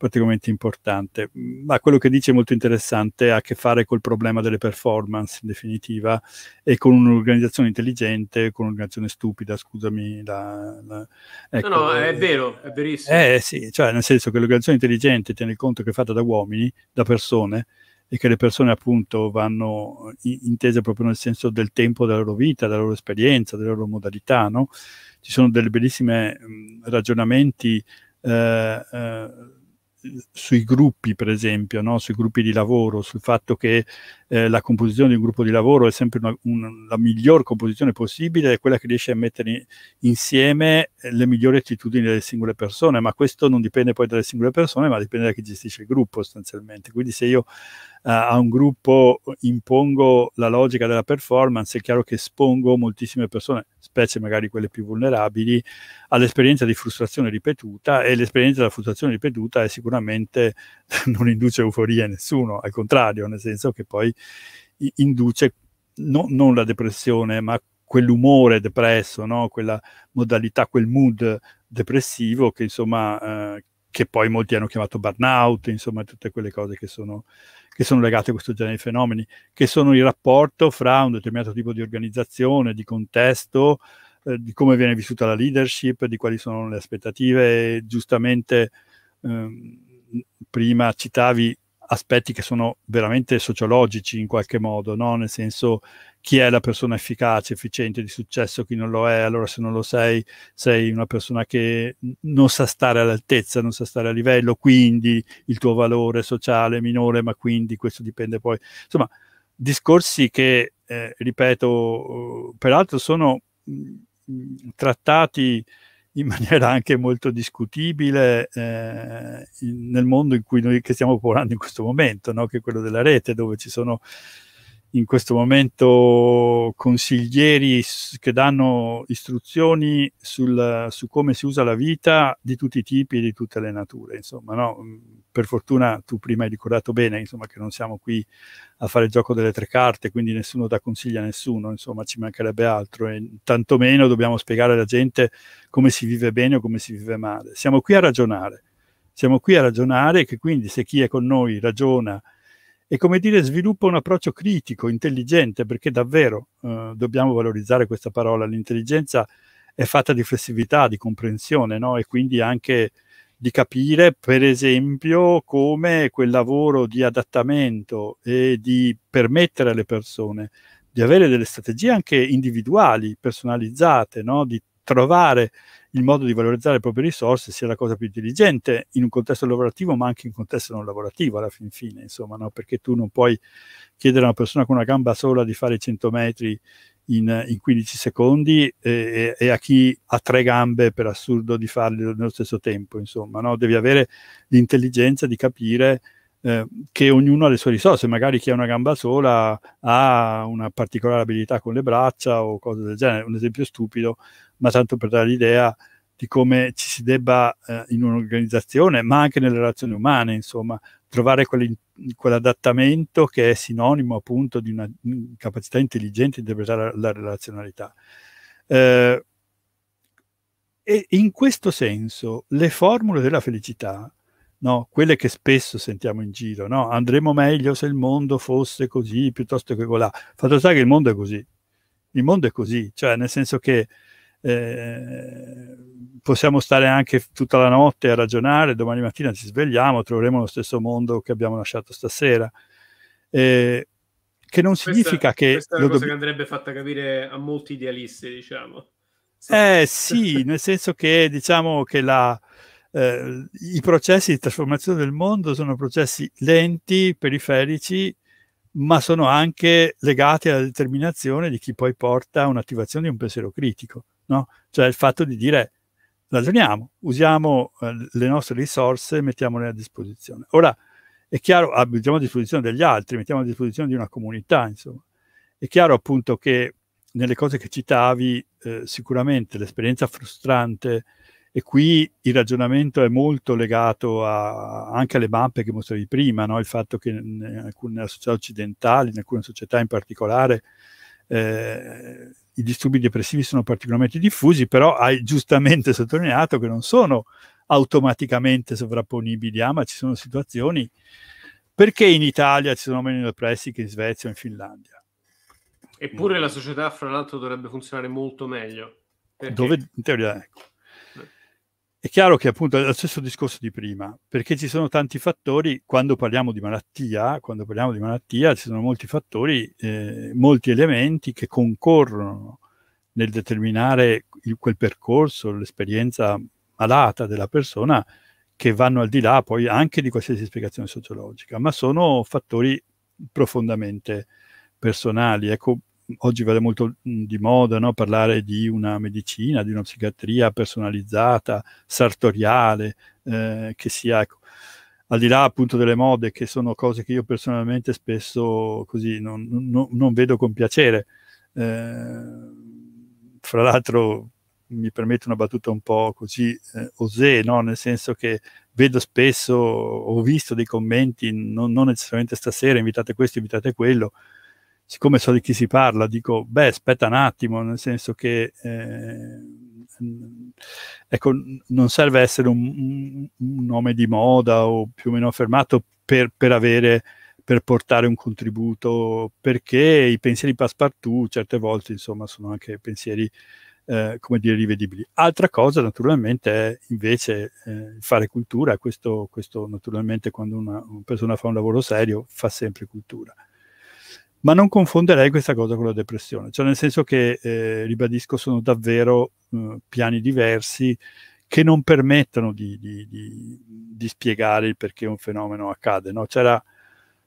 particolarmente importante. Ma quello che dice è molto interessante, ha a che fare col problema delle performance in definitiva e con un'organizzazione intelligente, con un'organizzazione stupida, scusami. La, la, ecco, no, no, è eh, vero, è verissimo. Eh sì, cioè nel senso che l'organizzazione intelligente tiene conto che è fatta da uomini, da persone, e che le persone appunto vanno intese proprio nel senso del tempo della loro vita, della loro esperienza, delle loro modalità, no? Ci sono delle bellissime mh, ragionamenti eh, eh, sui gruppi, per esempio, no? sui gruppi di lavoro, sul fatto che eh, la composizione di un gruppo di lavoro è sempre una, un, la miglior composizione possibile, è quella che riesce a mettere insieme eh, le migliori attitudini delle singole persone, ma questo non dipende poi dalle singole persone, ma dipende da chi gestisce il gruppo sostanzialmente. Quindi se io eh, a un gruppo impongo la logica della performance, è chiaro che espongo moltissime persone, specie magari quelle più vulnerabili, all'esperienza di frustrazione ripetuta e l'esperienza della frustrazione ripetuta è sicuramente [laughs] non induce euforia a nessuno, al contrario, nel senso che poi induce no, non la depressione, ma quell'umore depresso, no? quella modalità, quel mood depressivo che insomma... Eh, che poi molti hanno chiamato burnout, insomma tutte quelle cose che sono, che sono legate a questo genere di fenomeni, che sono il rapporto fra un determinato tipo di organizzazione, di contesto, eh, di come viene vissuta la leadership, di quali sono le aspettative. Giustamente eh, prima citavi aspetti che sono veramente sociologici in qualche modo, no? nel senso chi è la persona efficace, efficiente, di successo, chi non lo è, allora se non lo sei sei una persona che non sa stare all'altezza, non sa stare a livello, quindi il tuo valore sociale è minore, ma quindi questo dipende poi. Insomma, discorsi che, eh, ripeto, uh, peraltro sono mh, mm, mm, trattati in maniera anche molto discutibile eh, in, nel mondo in cui noi stiamo popolando in questo momento, no? che è quello della rete, dove ci sono in questo momento consiglieri che danno istruzioni sul, su come si usa la vita di tutti i tipi e di tutte le nature. Insomma, no? Mm, per fortuna tu prima hai ricordato bene insomma, che non siamo qui a fare il gioco delle tre carte, quindi nessuno dà consigli a nessuno, insomma, ci mancherebbe altro e tantomeno dobbiamo spiegare alla gente come si vive bene o come si vive male. Siamo qui a ragionare, siamo qui a ragionare che quindi se chi è con noi ragiona, e come dire sviluppa un approccio critico, intelligente, perché davvero eh, dobbiamo valorizzare questa parola, l'intelligenza è fatta di flessibilità, di comprensione no? e quindi anche di capire per esempio come quel lavoro di adattamento e di permettere alle persone di avere delle strategie anche individuali, personalizzate, no? di trovare il modo di valorizzare le proprie risorse sia la cosa più intelligente in un contesto lavorativo, ma anche in un contesto non lavorativo alla fin fine, insomma, no? perché tu non puoi chiedere a una persona con una gamba sola di fare 100 metri in, in 15 secondi eh, e, e, a chi ha tre gambe per assurdo di farli nello stesso tempo, insomma, no? devi avere l'intelligenza di capire eh, che ognuno ha le sue risorse, magari chi ha una gamba sola ha una particolare abilità con le braccia o cose del genere, un esempio stupido, ma tanto per dare l'idea di come ci si debba eh, in un'organizzazione, ma anche nelle relazioni umane, insomma, trovare quell'adattamento che è sinonimo appunto di una capacità intelligente di interpretare la, la relazionalità. Eh, e in questo senso le formule della felicità no? quelle che spesso sentiamo in giro, no? andremo meglio se il mondo fosse così piuttosto che colà. Fatto sta che il mondo è così, il mondo è così, cioè nel senso che eh, possiamo stare anche tutta la notte a ragionare, domani mattina ci svegliamo, troveremo lo stesso mondo che abbiamo lasciato stasera. Eh, che non questa, significa che... Questa è una cosa che andrebbe fatta capire a molti idealisti, diciamo. Eh sì, nel senso che diciamo che la, eh, i processi di trasformazione del mondo sono processi lenti, periferici, ma sono anche legati alla determinazione di chi poi porta un'attivazione di un pensiero critico, no? cioè il fatto di dire ragioniamo, usiamo eh, le nostre risorse, mettiamole a disposizione. Ora, è chiaro, abbiamo ah, a disposizione degli altri, mettiamo a disposizione di una comunità, insomma. È chiaro appunto che nelle cose che citavi, eh, sicuramente l'esperienza frustrante e qui il ragionamento è molto legato a, anche alle mappe che mostravi prima, no? il fatto che in alcune società occidentali, in alcune società in particolare, eh, i disturbi depressivi sono particolarmente diffusi, però hai giustamente [laughs] sottolineato che non sono automaticamente sovrapponibili ah, ma ci sono situazioni. Perché in Italia ci sono meno depressi che in Svezia o in Finlandia? Eppure mm. la società, fra l'altro, dovrebbe funzionare molto meglio. Perché... Dove, in teoria, ecco è chiaro che appunto è lo stesso discorso di prima, perché ci sono tanti fattori, quando parliamo di malattia, quando parliamo di malattia ci sono molti fattori, eh, molti elementi che concorrono nel determinare il, quel percorso, l'esperienza malata della persona, che vanno al di là poi anche di qualsiasi spiegazione sociologica, ma sono fattori profondamente personali. Ecco, oggi vede molto di moda no? parlare di una medicina, di una psichiatria personalizzata, sartoriale, eh, che sia, ecco, al di là appunto delle mode, che sono cose che io personalmente spesso così non, non, non vedo con piacere. Eh, fra l'altro mi permette una battuta un po' così eh, osè, no? nel senso che vedo spesso, ho visto dei commenti, non, non necessariamente stasera, invitate questo, invitate quello, siccome so di chi si parla, dico, beh, aspetta un attimo, nel senso che... Eh, mm, ecco, non serve essere un, un, nome di moda o più o meno affermato per, per, avere, per portare un contributo, perché i pensieri passepartout certe volte, insomma, sono anche pensieri, eh, come dire, rivedibili. Altra cosa, naturalmente, è invece eh, fare cultura, questo, questo naturalmente quando una, una persona fa un lavoro serio fa sempre cultura ma non confonderei questa cosa con la depressione, cioè nel senso che, eh, ribadisco, sono davvero eh, piani diversi che non permettono di, di, di, di spiegare il perché un fenomeno accade. No? C'era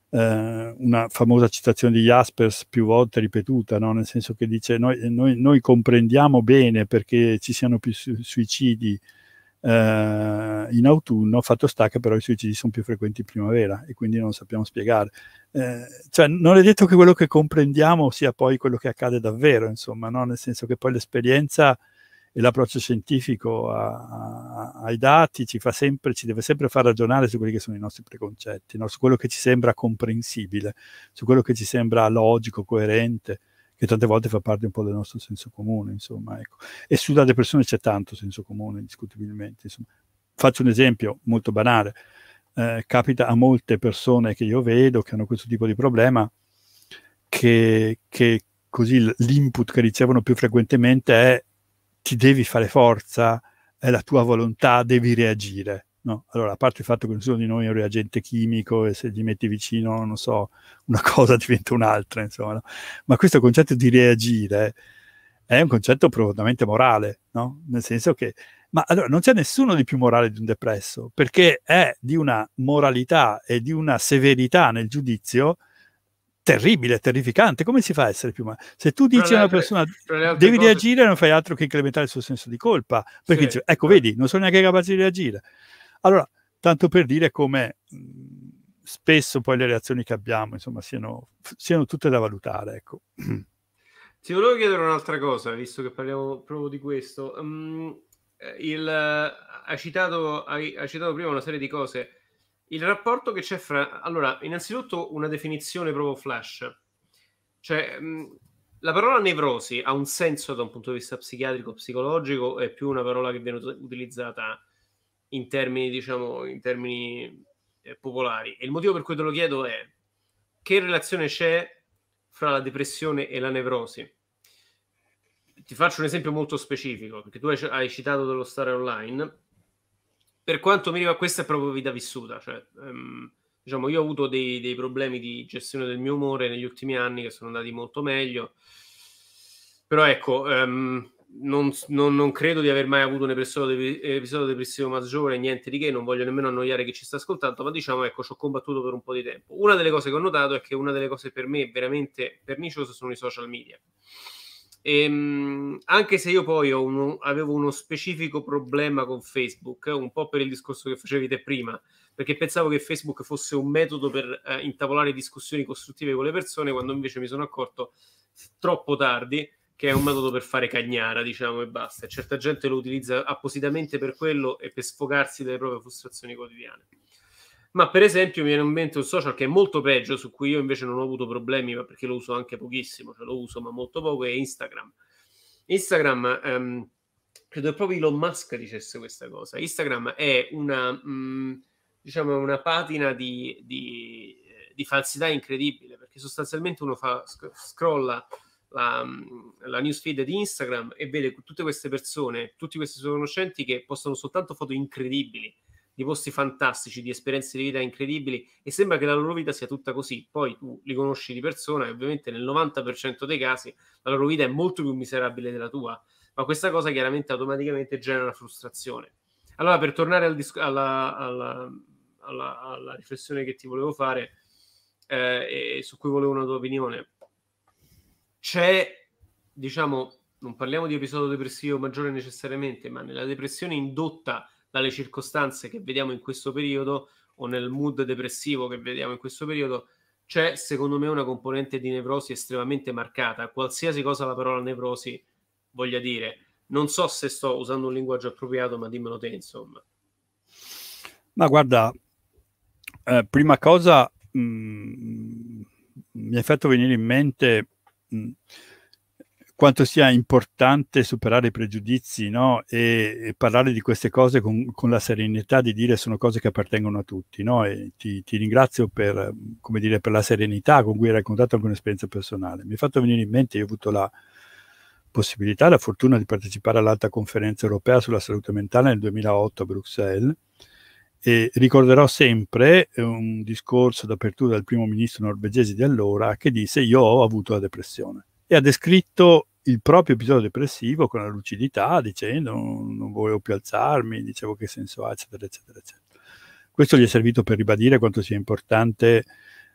eh, una famosa citazione di Jaspers più volte ripetuta, no? nel senso che dice noi, noi, noi, comprendiamo bene perché ci siano più suicidi eh, in autunno, fatto sta che però i suicidi sono più frequenti in primavera e quindi non sappiamo spiegare. Eh, cioè, non è detto che quello che comprendiamo sia poi quello che accade davvero, insomma, no? nel senso che poi l'esperienza e l'approccio scientifico a, a, ai dati ci, fa sempre, ci deve sempre far ragionare su quelli che sono i nostri preconcetti, no? su quello che ci sembra comprensibile, su quello che ci sembra logico, coerente e tante volte fa parte un po' del nostro senso comune, insomma, ecco. E sulla depressione c'è tanto senso comune, indiscutibilmente, insomma. Faccio un esempio molto banale. Eh, capita a molte persone che io vedo che hanno questo tipo di problema che, che così l'input che ricevono più frequentemente è ti devi fare forza, è la tua volontà, devi reagire. No? Allora, a parte il fatto che nessuno di noi è un reagente chimico e se gli metti vicino, non so, una [laughs] cosa diventa un'altra, insomma. No? Ma questo concetto di reagire è un concetto profondamente morale, no? Nel senso che, ma allora non c'è nessuno di più morale di un depresso, perché è di una moralità e di una severità nel giudizio terribile, terrificante. Come si fa a essere più male? Se tu dici a una persona devi cose... reagire, non fai altro che incrementare il suo senso di colpa, perché sì, dici, ecco, eh. vedi, non sono neanche capace di reagire. Allora, tanto per dire come mhmm, spesso poi le reazioni che abbiamo, insomma, siano, siano tutte da valutare, ecco. Ti volevo chiedere un'altra cosa, visto che parliamo proprio di questo. Um, il, hai, citato, hai, hai citato prima una serie di cose. Il rapporto che c'è fra... Allora, innanzitutto una definizione proprio flash. Cioè, mh, mhmm, la parola nevrosi ha un senso da un punto di vista psichiatrico, psicologico, è più una parola che viene utilizzata in termini, diciamo, in termini eh, popolari. E il motivo per cui te lo chiedo è che relazione c'è fra la depressione e la nevrosi? Ti faccio un esempio molto specifico, perché tu hai, citato dello stare online. Per quanto mi riguarda, questa è proprio vita vissuta, cioè, ehm, diciamo, io ho avuto dei, dei problemi di gestione del mio umore negli ultimi anni che sono andati molto meglio. Però ecco, um, non, non, non, credo di aver mai avuto un episodio, de- episodio depressivo maggiore, niente di che, non voglio nemmeno annoiare chi ci sta ascoltando, ma diciamo, ecco, ci ho combattuto per un po' di tempo. Una delle cose che ho notato è che una delle cose per me veramente perniciose sono i social media. E, ehm, anche se io poi uno, avevo uno specifico problema con Facebook, un po' per il discorso che facevi te prima, perché pensavo che Facebook fosse un metodo per eh, intavolare discussioni costruttive con le persone, quando invece mi sono accorto troppo tardi che è un metodo per fare cagnara, diciamo, e basta. Certa gente lo utilizza appositamente per quello e per sfogarsi delle proprie frustrazioni quotidiane. Ma per esempio mi viene in mente un social che è molto peggio, su cui io invece non ho avuto problemi, ma perché lo uso anche pochissimo, cioè lo uso ma molto poco, è Instagram. Instagram, ehm, credo che proprio Elon Musk dicesse questa cosa. Instagram è una, mh, mm, diciamo, una patina di, di, di falsità incredibile, perché sostanzialmente uno fa, sc- scrolla la, la newsfeed di Instagram e vede tutte queste persone, tutti questi suoi conoscenti che postano soltanto foto incredibili, di posti fantastici, di esperienze di vita incredibili e sembra che la loro vita sia tutta così. Poi tu li conosci di persona e ovviamente nel 90% dei casi la loro vita è molto più miserabile della tua, ma questa cosa chiaramente automaticamente genera frustrazione. Allora, per tornare al disc- alla, alla, alla, alla, riflessione che ti volevo fare eh, e su cui volevo una tua opinione, c'è, diciamo, non parliamo di episodio depressivo maggiore necessariamente, ma nella depressione indotta dalle circostanze che vediamo in questo periodo o nel mood depressivo che vediamo in questo periodo, c'è secondo me una componente di nevrosi estremamente marcata, qualsiasi cosa la parola nevrosi voglia dire. Non so se sto usando un linguaggio appropriato, ma dimmelo te, insomma. Ma guarda, eh, prima cosa mh, mm, mi è fatto venire in mente Mm, quanto sia importante superare i pregiudizi no? e, e, parlare di queste cose con, con, la serenità di dire sono cose che appartengono a tutti. No? Ti, ti, ringrazio per, dire, per, la serenità con cui hai raccontato anche un'esperienza personale. Mi è fatto venire in mente, io ho avuto la possibilità, la fortuna di partecipare all'alta conferenza europea sulla salute mentale nel 2008 a Bruxelles e ricorderò sempre eh, un discorso d'apertura del primo ministro norvegese di allora che disse io ho avuto la depressione e ha descritto il proprio episodio depressivo con la lucidità dicendo non volevo più alzarmi, dicevo che senso ha, eccetera, eccetera, eccetera. Questo gli è servito per ribadire quanto sia importante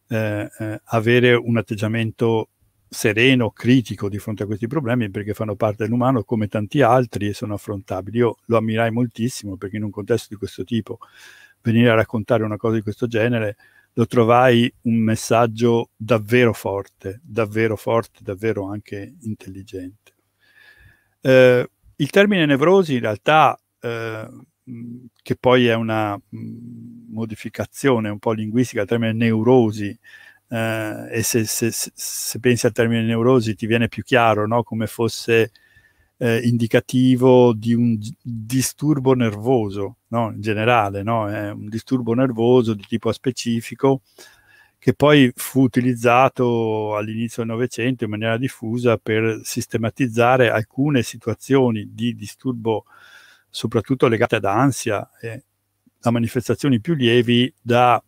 eh, eh, avere un atteggiamento sereno, critico di fronte a questi problemi perché fanno parte dell'umano come tanti altri e sono affrontabili. Io lo ammirai moltissimo perché in un contesto di questo tipo venire a raccontare una cosa di questo genere lo trovai un messaggio davvero forte, davvero forte, davvero anche intelligente. Eh, il termine nevrosi in realtà, eh, mm, che poi è una mm, modificazione un po' linguistica, il termine neurosi, eh, e se, se, se, pensi al termine neurosi ti viene più chiaro no? come fosse eh, indicativo di un disturbo nervoso no? in generale, no? È un disturbo nervoso di tipo specifico che poi fu utilizzato all'inizio del Novecento in maniera diffusa per sistematizzare alcune situazioni di disturbo, soprattutto legate ad ansia, e a manifestazioni più lievi da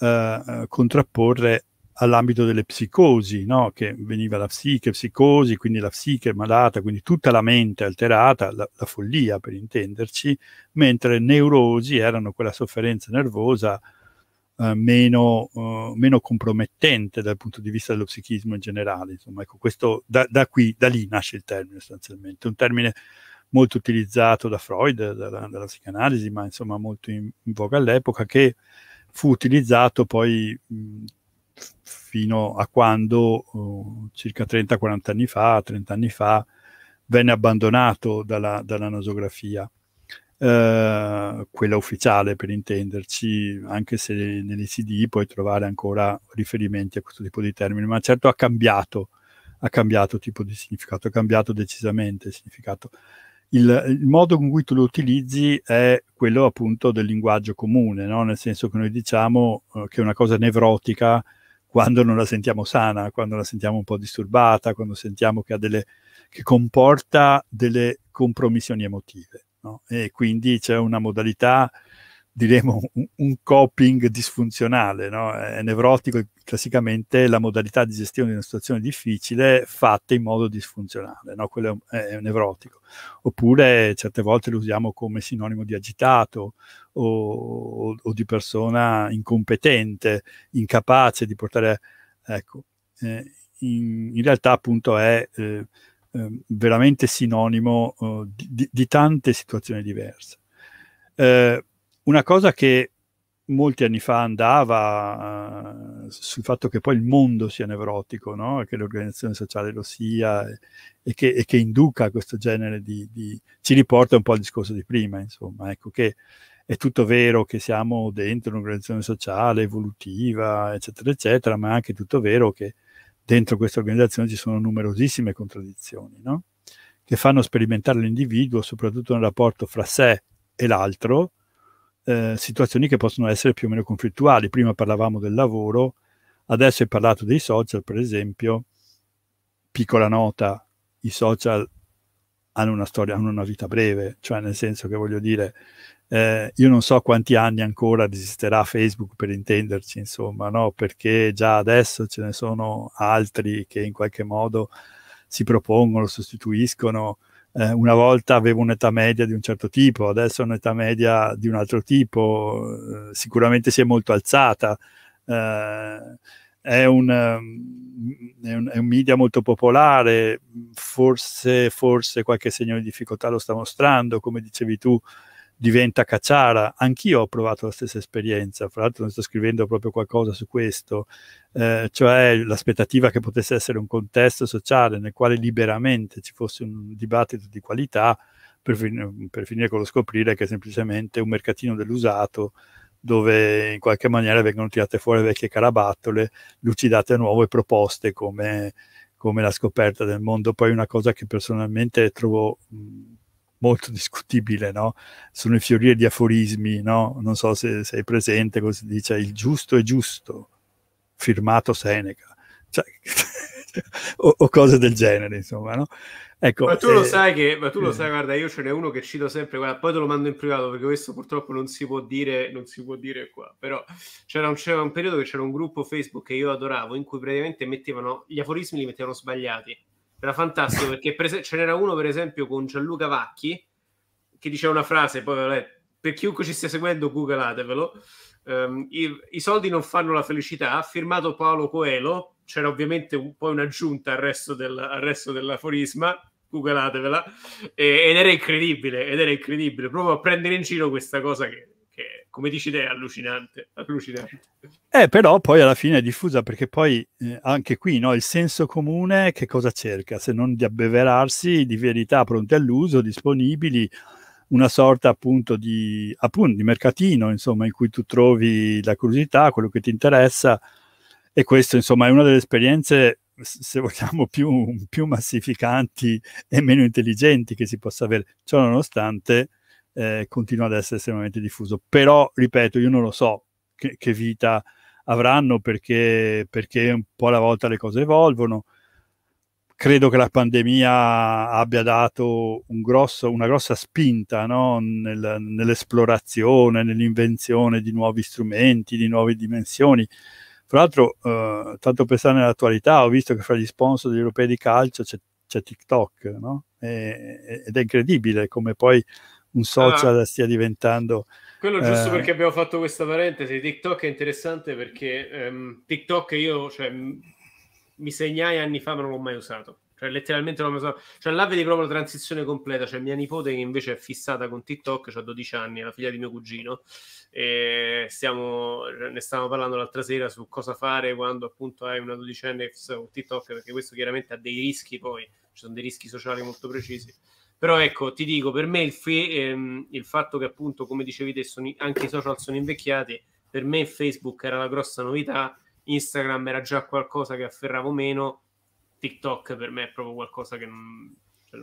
eh, eh contrapporre all'ambito delle psicosi, no? che veniva la psiche, psicosi, quindi la psiche malata, quindi tutta la mente alterata, la, la follia per intenderci, mentre neurosi erano quella sofferenza nervosa eh, meno, eh, meno, compromettente dal punto di vista dello psichismo in generale. Insomma, ecco, questo, da, da, qui, da lì nasce il termine sostanzialmente, un termine molto utilizzato da Freud, dalla, dalla psicanalisi, ma insomma molto in, in voga all'epoca, che fu utilizzato poi... Mh, fino a quando uh, circa 30-40 anni fa, 30 anni fa, venne abbandonato dalla, dalla nasografia. Uh, quella ufficiale per intenderci, anche se negli CD puoi trovare ancora riferimenti a questo tipo di termini, ma certo ha cambiato, ha cambiato tipo di significato, ha cambiato decisamente il significato. Il, il, modo con cui tu lo utilizzi è quello appunto del linguaggio comune, no? nel senso che noi diciamo eh, che una cosa nevrotica quando non la sentiamo sana, quando la sentiamo un po' disturbata, quando sentiamo che, ha delle, che comporta delle compromissioni emotive. No? E quindi c'è una modalità diremo un, un coping disfunzionale, no? è nevrotico classicamente la modalità di gestione di una situazione difficile fatta in modo disfunzionale, no? quello è, è nevrotico. Oppure certe volte lo usiamo come sinonimo di agitato o, o, o di persona incompetente, incapace di portare... Ecco, eh, in, in, realtà appunto è... Eh, ehm, veramente sinonimo uh, di, di, tante situazioni diverse. Eh, una cosa che molti anni fa andava uh, sul fatto che poi il mondo sia nevrotico, no? che l'organizzazione sociale lo sia e, e, che, e che, induca questo genere di, di, ci riporta un po' al discorso di prima, insomma, ecco che è tutto vero che siamo dentro un'organizzazione sociale, evolutiva, eccetera, eccetera, ma è anche tutto vero che dentro questa organizzazione ci sono numerosissime contraddizioni, no? che fanno sperimentare l'individuo soprattutto nel rapporto fra sé e l'altro, eh, situazioni che possono essere più o meno conflittuali. Prima parlavamo del lavoro, adesso hai parlato dei social, per esempio. Piccola nota, i social hanno una storia, hanno una vita breve, cioè nel senso che voglio dire, eh, io non so quanti anni ancora resisterà Facebook per intenderci, insomma, no? perché già adesso ce ne sono altri che in qualche modo si propongono, sostituiscono eh, una volta avevo un'età media di un certo tipo, adesso ho un'età media di un altro tipo, eh, sicuramente si è molto alzata. Eh, è un, eh, è, un, è un, media molto popolare, forse, forse qualche segno di difficoltà lo sta mostrando, come dicevi tu, diventa cacciara. Anch'io ho provato la stessa esperienza, fra l'altro ne sto scrivendo proprio qualcosa su questo, eh, cioè l'aspettativa che potesse essere un contesto sociale nel quale liberamente ci fosse un dibattito di qualità, per, fin- per finire con lo scoprire che è semplicemente un mercatino dell'usato dove in qualche maniera vengono tirate fuori vecchie carabattole, lucidate a nuove proposte come, come la scoperta del mondo. Poi una cosa che personalmente trovo molto discutibile, no? Sono i fiorire di aforismi, no? Non so se sei presente, così dice il giusto è giusto, firmato Seneca, cioè, [laughs] o, o, cose del genere, insomma, no? Ecco, ma tu eh, lo sai che, ma tu lo sai, eh. guarda, io ce n'è uno che cito sempre, guarda, poi te lo mando in privato perché questo purtroppo non si può dire, non si può dire qua, però c'era un, c'era un periodo che c'era un gruppo Facebook che io adoravo in cui praticamente mettevano, gli aforismi li mettevano sbagliati era fantastico perché prese- ce n'era uno, per esempio, con Gianluca Vacchi che diceva una frase, poi vabbè, per chiunque ci stia seguendo, googolatevelo. Um, ehm, i, i, soldi non fanno la felicità, ha firmato Paolo Coelho, c'era ovviamente un, poi un'aggiunta al resto, del, al resto dell'aforisma, googlatevela, ed era incredibile, ed era incredibile, proprio a prendere in giro questa cosa che come dici te, è allucinante, allucinante. Eh, però poi alla fine è diffusa perché poi eh, anche qui no, il senso comune che cosa cerca se non di abbeverarsi di verità pronte all'uso, disponibili, una sorta appunto di, appunto, di mercatino, insomma, in cui tu trovi la curiosità, quello che ti interessa e questo insomma è una delle esperienze se vogliamo più, più massificanti e meno intelligenti che si possa avere, Ciononostante, nonostante eh, continua ad essere estremamente diffuso. Però, ripeto, io non lo so che, che vita avranno perché, perché, un po' alla volta le cose evolvono. Credo che la pandemia abbia dato un grosso, una grossa spinta no? Nel, nell'esplorazione, nell'invenzione di nuovi strumenti, di nuove dimensioni. Fra l'altro, eh, tanto per stare nell'attualità, ho visto che fra gli sponsor degli europei di calcio c'è, c'è TikTok, no? e, ed è incredibile come poi un social ah, stia diventando... Quello eh, giusto eh... perché abbiamo fatto questa parentesi, TikTok è interessante perché ehm, TikTok io cioè, mi segnai anni fa ma non l'ho mai usato. Cioè, letteralmente non l'ho mai usato. Cioè, là vedi proprio la transizione completa. Cioè, mia nipote che invece è fissata con TikTok, ha 12 anni, è la figlia di mio cugino. E stiamo, ne stavamo parlando l'altra sera su cosa fare quando appunto hai una dodicenne fissata con TikTok, perché questo chiaramente ha dei rischi poi, ci sono dei rischi sociali molto precisi però ecco, ti dico, per me il, fe- ehm, il fatto che appunto, come dicevi te, sono, anche i social sono invecchiati, per me Facebook era la grossa novità, Instagram era già qualcosa che afferravo meno, TikTok per me è proprio qualcosa che non, cioè,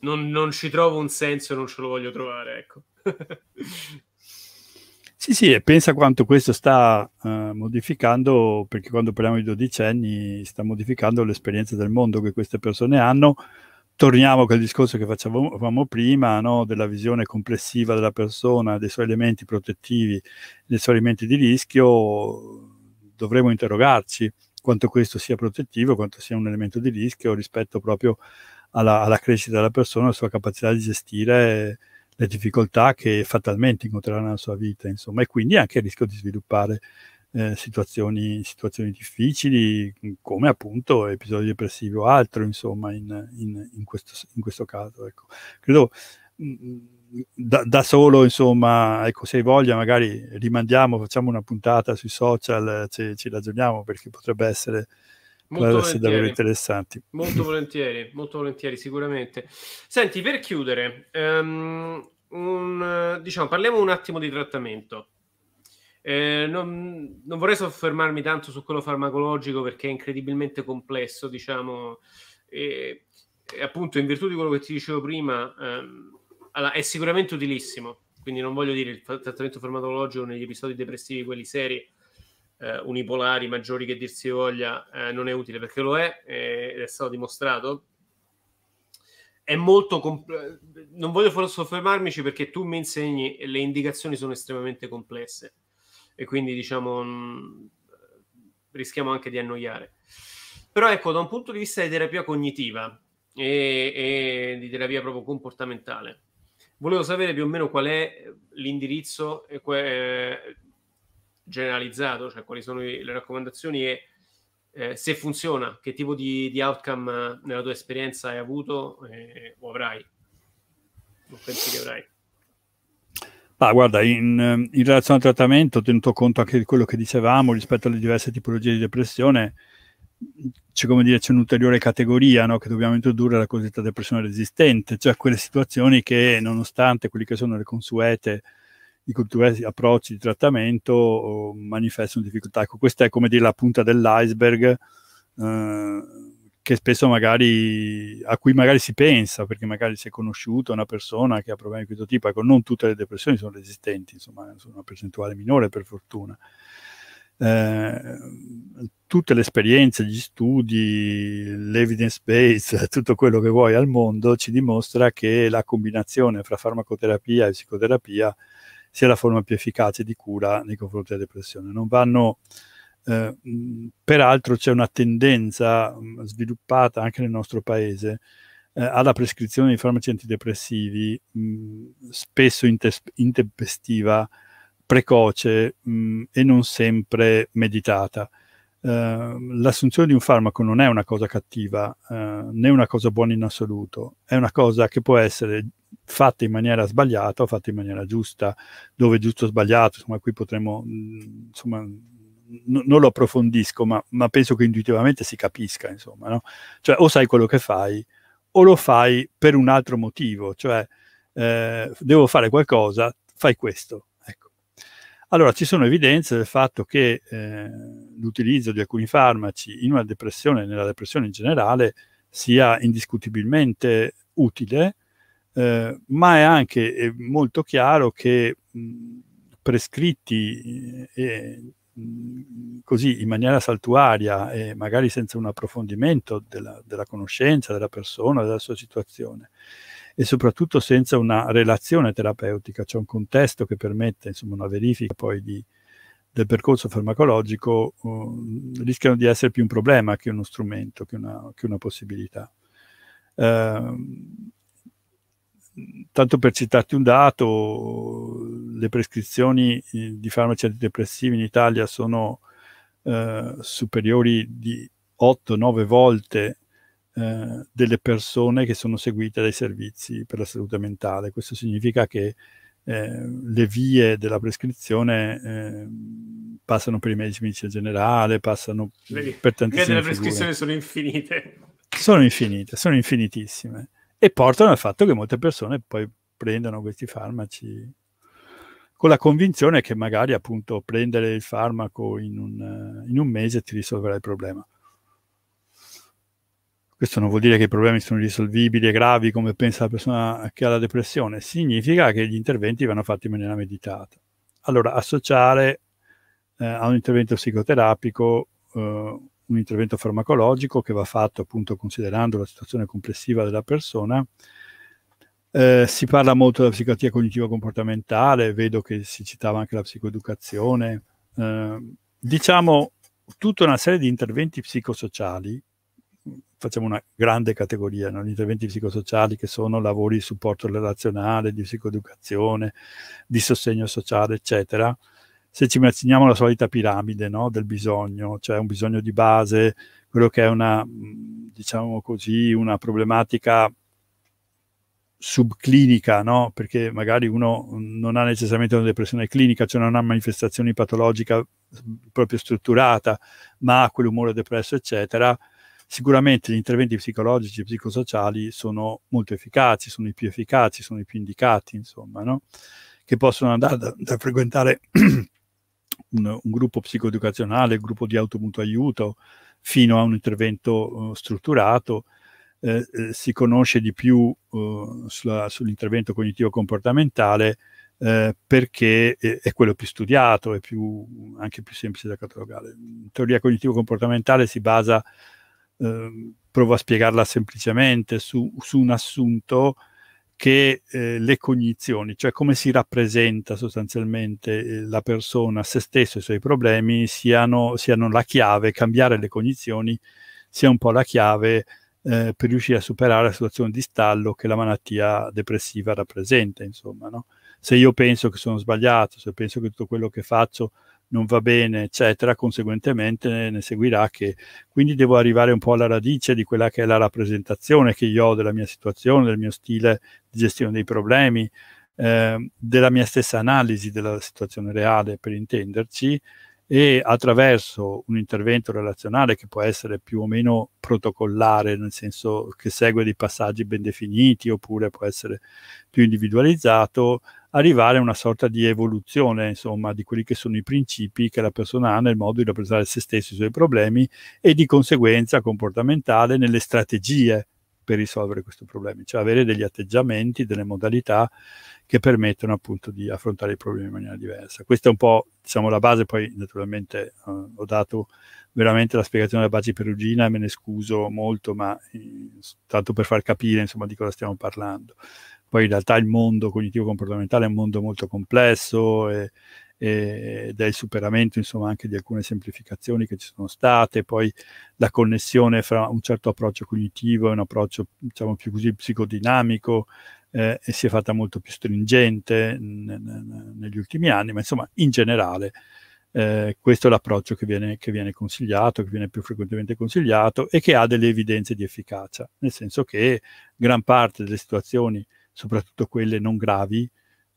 non, non ci trovo un senso e non ce lo voglio trovare, ecco. [laughs] Sì, sì, e pensa quanto questo sta uh, modificando, perché quando parliamo di dodicenni sta modificando l'esperienza del mondo che queste persone hanno, torniamo a quel discorso che facevamo prima no? della visione complessiva della persona, dei suoi elementi protettivi, dei suoi elementi di rischio, dovremmo interrogarci quanto questo sia protettivo, quanto sia un elemento di rischio rispetto proprio alla, alla crescita della persona, alla sua capacità di gestire le difficoltà che fatalmente incontrerà nella sua vita, insomma, e quindi anche il rischio di sviluppare eh, situazioni, situazioni, difficili, come appunto episodi depressivi o altro, insomma, in, in, in, questo, in questo, caso. Ecco. Credo mm, da, da, solo, insomma, ecco, se hai voglia, magari rimandiamo, facciamo una puntata sui social, ci, ci ragioniamo perché potrebbe essere molto volentieri. davvero interessanti. Molto [laughs] volentieri, molto volentieri, sicuramente. Senti, per chiudere, um, un, diciamo, parliamo un attimo di trattamento. Eh, non, non, vorrei soffermarmi tanto su quello farmacologico perché è incredibilmente complesso, diciamo, e, e appunto in virtù di quello che ti dicevo prima, ehm, allora, è sicuramente utilissimo, quindi non voglio dire il trattamento farmacologico negli episodi depressivi, quelli seri, eh, unipolari, maggiori che dir si voglia, eh, non è utile perché lo è eh, ed è stato dimostrato. È molto compl- non voglio soffermarmici perché tu mi insegni e le indicazioni sono estremamente complesse e quindi diciamo mh, mm, rischiamo anche di annoiare. Però ecco, da un punto di vista di terapia cognitiva e, e di terapia proprio comportamentale, volevo sapere più o meno qual è l'indirizzo que- eh, generalizzato, cioè quali sono le raccomandazioni e eh, se funziona, che tipo di, di, outcome nella tua esperienza hai avuto eh, o avrai, o pensi che avrai. Ah, guarda, in, eh, in, relazione al trattamento, tenuto conto anche di quello che dicevamo rispetto alle diverse tipologie di depressione, c'è come dire, c'è un'ulteriore categoria no, che dobbiamo introdurre, la cosiddetta depressione resistente, cioè quelle situazioni che, nonostante quelli che sono le consuete, i culturali approcci di trattamento, manifestano difficoltà. Ecco, questa è come dire la punta dell'iceberg. Eh, che spesso magari a cui magari si pensa, perché magari si è conosciuto una persona che ha problemi di questo tipo. Ecco, non tutte le depressioni sono resistenti, insomma, sono una percentuale minore per fortuna. Eh, tutte le esperienze, gli studi, l'evidence base, [laughs] tutto quello che vuoi al mondo ci dimostra che la combinazione fra farmacoterapia e psicoterapia sia la forma più efficace di cura nei confronti della depressione. Non vanno eh, peraltro c'è una tendenza mm, sviluppata anche nel nostro paese eh, alla prescrizione di farmaci antidepressivi mh, mm, spesso intempestiva, precoce mh, mm, e non sempre meditata. Eh, l'assunzione di un farmaco non è una cosa cattiva eh, né una cosa buona in assoluto, è una cosa che può essere fatta in maniera sbagliata o fatta in maniera giusta, dove giusto o sbagliato, insomma qui potremmo insomma, no, non lo approfondisco, ma, ma, penso che intuitivamente si capisca, insomma, no? Cioè, o sai quello che fai, o lo fai per un altro motivo, cioè, eh, devo fare qualcosa, fai questo. Ecco. Allora, ci sono evidenze del fatto che eh, l'utilizzo di alcuni farmaci in una depressione, nella depressione in generale, sia indiscutibilmente utile, eh, ma è anche è eh, molto chiaro che mh, prescritti eh, e così in maniera saltuaria e magari senza un approfondimento della, della, conoscenza della persona, della sua situazione e soprattutto senza una relazione terapeutica, cioè un contesto che permette insomma, una verifica poi di, del percorso farmacologico, uh, rischiano di essere più un problema che uno strumento, che una, che una possibilità. Uh, tanto per citarti un dato, le prescrizioni eh, di farmaci antidepressivi in Italia sono eh, superiori di 8-9 volte eh, delle persone che sono seguite dai servizi per la salute mentale. Questo significa che eh, le vie della prescrizione eh, passano per i medici di medicina generale, passano per tantissime Le vie della prescrizione sono infinite. Sono infinite, sono infinitissime e portano al fatto che molte persone poi prendono questi farmaci con la convinzione che magari appunto prendere il farmaco in un, in un mese ti risolverà il problema. Questo non vuol dire che i problemi sono risolvibili e gravi come pensa la persona che ha la depressione, significa che gli interventi vanno fatti in maniera meditata. Allora, associare eh, a un intervento psicoterapico eh, un intervento farmacologico che va fatto appunto considerando la situazione complessiva della persona. Eh, si parla molto della psichiatria cognitivo-comportamentale, vedo che si citava anche la psicoeducazione, eh, diciamo tutta una serie di interventi psicosociali, facciamo una grande categoria, no? gli interventi psicosociali che sono lavori di supporto relazionale, di psicoeducazione, di sostegno sociale, eccetera, se ci immaginiamo la solita piramide no? del bisogno, cioè un bisogno di base, quello che è una, mm, diciamo così, una problematica subclinica, no? perché magari uno mm, non ha necessariamente una depressione clinica, cioè non ha manifestazioni patologiche mm, proprio strutturata, ma ha quell'umore depresso, eccetera, sicuramente gli interventi psicologici e psicosociali sono molto efficaci, sono i più efficaci, sono i più indicati, insomma, no? che possono andare da, da frequentare [clears throat] un, un gruppo psicoeducazionale, un gruppo di automutuo aiuto, fino a un intervento uh, strutturato. Eh, eh, si conosce di più uh, sull'intervento cognitivo-comportamentale eh, perché è, è, quello più studiato, è più, anche più semplice da catalogare. La teoria cognitivo-comportamentale si basa, ehm, provo a spiegarla semplicemente, su, su un assunto che eh, le cognizioni, cioè come si rappresenta sostanzialmente eh, la persona, se stesso, e i suoi problemi, siano, siano, la chiave, cambiare le cognizioni sia un po' la chiave eh, per riuscire a superare la situazione di stallo che la malattia depressiva rappresenta, insomma, no? Se io penso che sono sbagliato, se penso che tutto quello che faccio non va bene, eccetera, conseguentemente ne, seguirà che quindi devo arrivare un po' alla radice di quella che è la rappresentazione che io ho della mia situazione, del mio stile di gestione dei problemi, eh, della mia stessa analisi della situazione reale, per intenderci, e attraverso un intervento relazionale che può essere più o meno protocollare, nel senso che segue dei passaggi ben definiti, oppure può essere più individualizzato, arrivare a una sorta di evoluzione, insomma, di quelli che sono i principi che la persona ha nel modo di rappresentare se stesso, i suoi problemi e di conseguenza comportamentale nelle strategie per risolvere questi problemi, cioè avere degli atteggiamenti, delle modalità che permettono appunto di affrontare i problemi in maniera diversa. Questa è un po' diciamo, la base, poi naturalmente eh, ho dato veramente la spiegazione della Baci Perugina e me ne scuso molto, ma eh, tanto per far capire insomma, di cosa stiamo parlando. Poi in realtà il mondo cognitivo-comportamentale è un mondo molto complesso e, e il superamento insomma anche di alcune semplificazioni che ci sono state, poi la connessione fra un certo approccio cognitivo e un approccio diciamo più così psicodinamico eh, e si è fatta molto più stringente negli ultimi anni, ma insomma in generale eh, questo è l'approccio che viene, che viene consigliato, che viene più frequentemente consigliato e che ha delle evidenze di efficacia, nel senso che gran parte delle situazioni soprattutto quelle non gravi,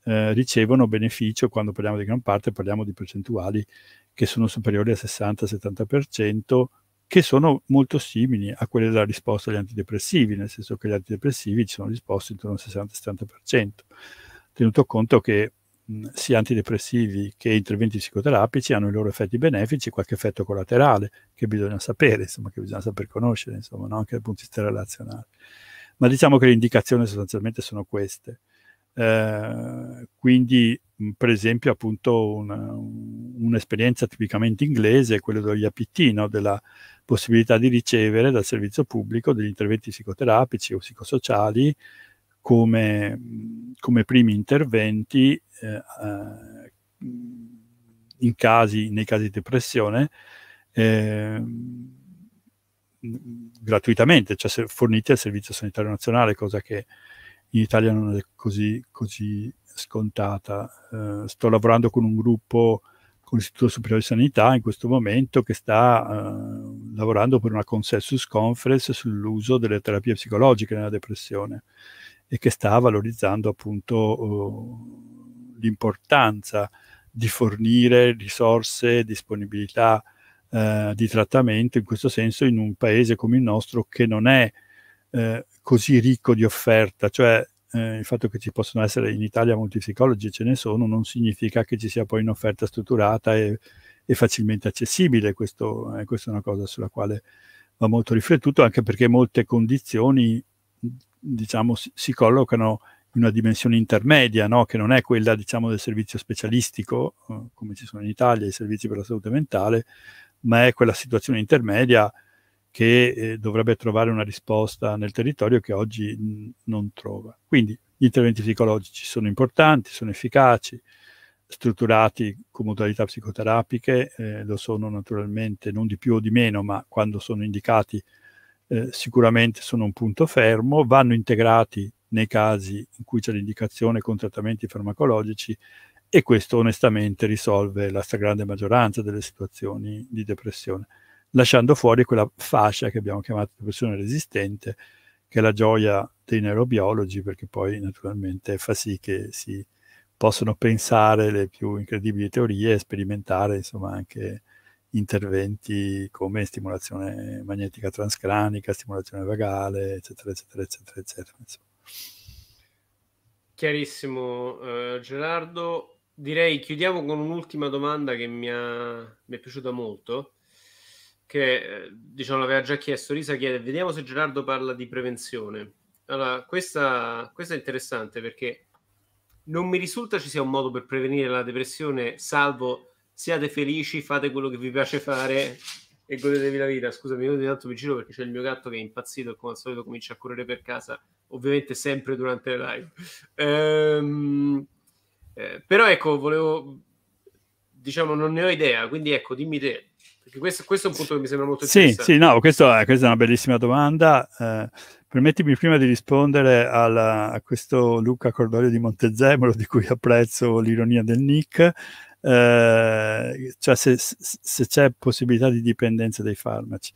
eh, ricevono beneficio, quando parliamo di gran parte parliamo di percentuali che sono superiori al 60-70%, che sono molto simili a quelle della risposta agli antidepressivi, nel senso che gli antidepressivi ci sono risposte intorno al 60-70%, tenuto conto che mh, sia antidepressivi che interventi psicoterapici hanno i loro effetti benefici, e qualche effetto collaterale che bisogna sapere, insomma, che bisogna saper conoscere, insomma, no? anche dal punto di vista relazionale ma diciamo che le indicazioni sostanzialmente sono queste. Eh, quindi, per esempio, appunto una, un'esperienza tipicamente inglese è quella degli APT, no? della possibilità di ricevere dal servizio pubblico degli interventi psicoterapici o psicosociali come, come primi interventi eh, eh, in casi, nei casi di depressione. Eh, gratuitamente, cioè forniti al Servizio Sanitario Nazionale, cosa che in Italia non è così, così scontata. Eh, sto lavorando con un gruppo con l'Istituto Superiore di Sanità in questo momento che sta eh, lavorando per una consensus conference sull'uso delle terapie psicologiche nella depressione e che sta valorizzando appunto oh, l'importanza di fornire risorse, disponibilità eh, di trattamento in questo senso in un paese come il nostro che non è eh, così ricco di offerta, cioè eh, il fatto che ci possono essere in Italia molti psicologi, ce ne sono, non significa che ci sia poi un'offerta strutturata e, e facilmente accessibile, questo, eh, questa è una cosa sulla quale va molto riflettuto, anche perché molte condizioni diciamo, si, si collocano una dimensione intermedia, no? che non è quella diciamo, del servizio specialistico, eh, come ci sono in Italia i servizi per la salute mentale, ma è quella situazione intermedia che eh, dovrebbe trovare una risposta nel territorio che oggi non trova. Quindi gli interventi psicologici sono importanti, sono efficaci, strutturati con modalità psicoterapiche, eh, lo sono naturalmente non di più o di meno, ma quando sono indicati eh, sicuramente sono un punto fermo, vanno integrati nei casi in cui c'è l'indicazione con trattamenti farmacologici e questo onestamente risolve la stragrande maggioranza delle situazioni di depressione, lasciando fuori quella fascia che abbiamo chiamato depressione resistente, che è la gioia dei neurobiologi, perché poi naturalmente fa sì che si possono pensare le più incredibili teorie e sperimentare insomma anche interventi come stimolazione magnetica transcranica, stimolazione vagale, eccetera, eccetera, eccetera, eccetera. Insomma. Chiarissimo eh, Gerardo, direi chiudiamo con un'ultima domanda che mi, ha, mi è piaciuta molto che eh, diciamo l'aveva già chiesto Risa chiede vediamo se Gerardo parla di prevenzione allora questa, questa è interessante perché non mi risulta ci sia un modo per prevenire la depressione salvo siate felici fate quello che vi piace fare e godetevi la vita scusami io ogni tanto mi giro perché c'è il mio gatto che è impazzito e come al solito comincia a correre per casa ovviamente sempre durante le live ehm eh, però ecco, volevo, diciamo, non ne ho idea, quindi ecco, dimmi te. Perché questo, questo è un punto che mi sembra molto interessante. Sì, sì, no, questo, questa è una bellissima domanda. Eh, permettimi prima di rispondere alla, a questo Luca Cordoglio di Montezemolo, di cui apprezzo l'ironia del nick. Eh, cioè se, se, c'è possibilità di dipendenza dai farmaci.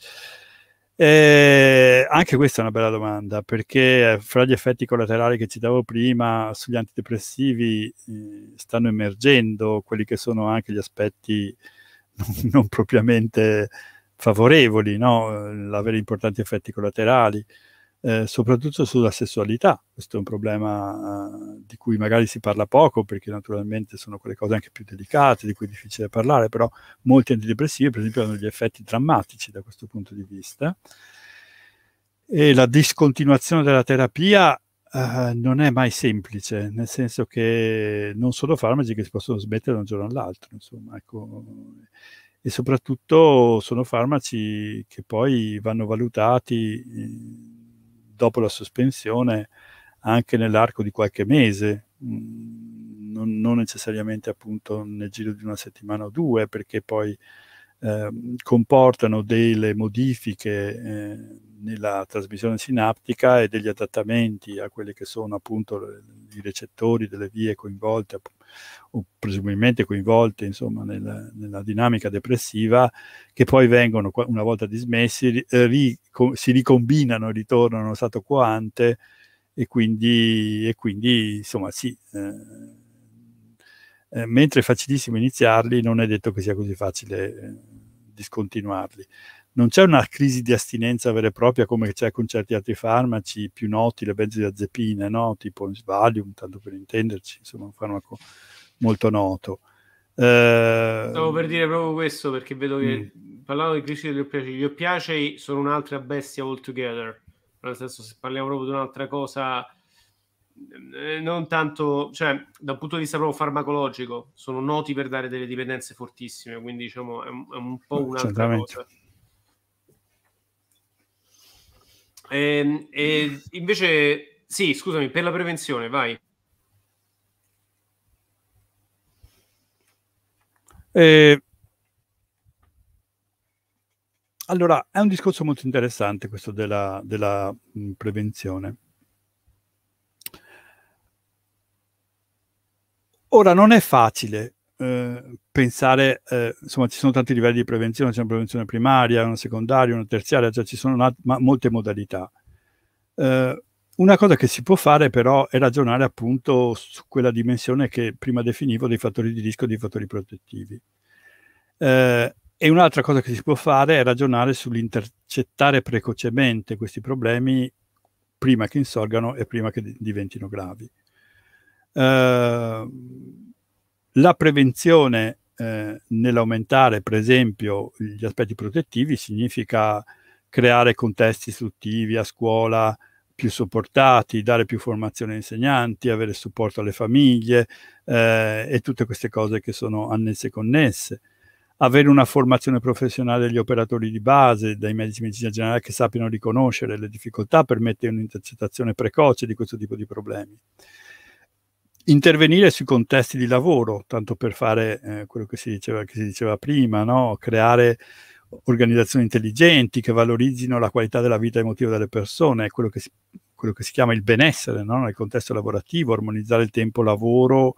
Eh, anche questa è una bella domanda, perché eh, fra gli effetti collaterali che citavo prima sugli antidepressivi eh, stanno emergendo quelli che sono anche gli aspetti [laughs] non, non propriamente favorevoli, no? l'avere importanti effetti collaterali, eh, soprattutto sulla sessualità. Questo è un problema eh, di cui magari si parla poco perché naturalmente sono quelle cose anche più delicate, di cui è difficile parlare, però molti antidepressivi per esempio hanno degli effetti drammatici da questo punto di vista. E la discontinuazione della terapia eh, non è mai semplice, nel senso che non sono farmaci che si possono smettere da un giorno all'altro, insomma, ecco e soprattutto sono farmaci che poi vanno valutati eh, dopo la sospensione anche nell'arco di qualche mese, mm, non, non necessariamente appunto nel giro di una settimana o due, perché poi eh, comportano delle modifiche eh, nella trasmissione sinaptica e degli adattamenti a quelli che sono appunto i recettori delle vie coinvolte o presumibilmente coinvolte insomma, nel, nella dinamica depressiva che poi vengono una volta dismessi ri, eh, si ricombinano e ritornano allo stato coante e quindi, e quindi insomma sì eh, eh, mentre è facilissimo iniziarli non è detto che sia così facile eh, discontinuarli. Non c'è una crisi di astinenza vera e propria come c'è con certi altri farmaci più noti, le benzodiazepine, no? tipo Valium, tanto per intenderci, insomma un farmaco molto noto. Eh... Stavo per dire proprio questo perché vedo che mm. parlavo di crisi degli oppiacei, gli oppiacei sono un'altra bestia altogether, nel senso se parliamo proprio di un'altra cosa eh, non tanto, cioè, dal punto di vista proprio farmacologico, sono noti per dare delle dipendenze fortissime, quindi diciamo è un, è un po' eh, un'altra cosa. E, ehm, e invece, sì, scusami, per la prevenzione, vai. Eh, allora, è un discorso molto interessante questo della, della mh, prevenzione Ora non è facile eh, pensare, eh, insomma ci sono tanti livelli di prevenzione, c'è una prevenzione primaria, una secondaria, una terziaria, cioè ci sono ma, molte modalità. Eh, una cosa che si può fare però è ragionare appunto su quella dimensione che prima definivo dei fattori di rischio e dei fattori protettivi. Eh, e un'altra cosa che si può fare è ragionare sull'intercettare precocemente questi problemi prima che insorgano e prima che diventino gravi. Eh, la prevenzione eh, nell'aumentare, per esempio, gli aspetti protettivi significa creare contesti istruttivi a scuola più sopportati, dare più formazione agli insegnanti, avere supporto alle famiglie eh, e tutte queste cose che sono annesse e connesse. Avere una formazione professionale degli operatori di base, dai medici di medicina generale che sappiano riconoscere le difficoltà permette un'intercettazione precoce di questo tipo di problemi intervenire sui contesti di lavoro, tanto per fare eh, quello che si diceva, che si diceva prima, no? creare organizzazioni intelligenti che valorizzino la qualità della vita emotiva delle persone, quello che si, quello che si chiama il benessere no? nel contesto lavorativo, armonizzare il tempo lavoro,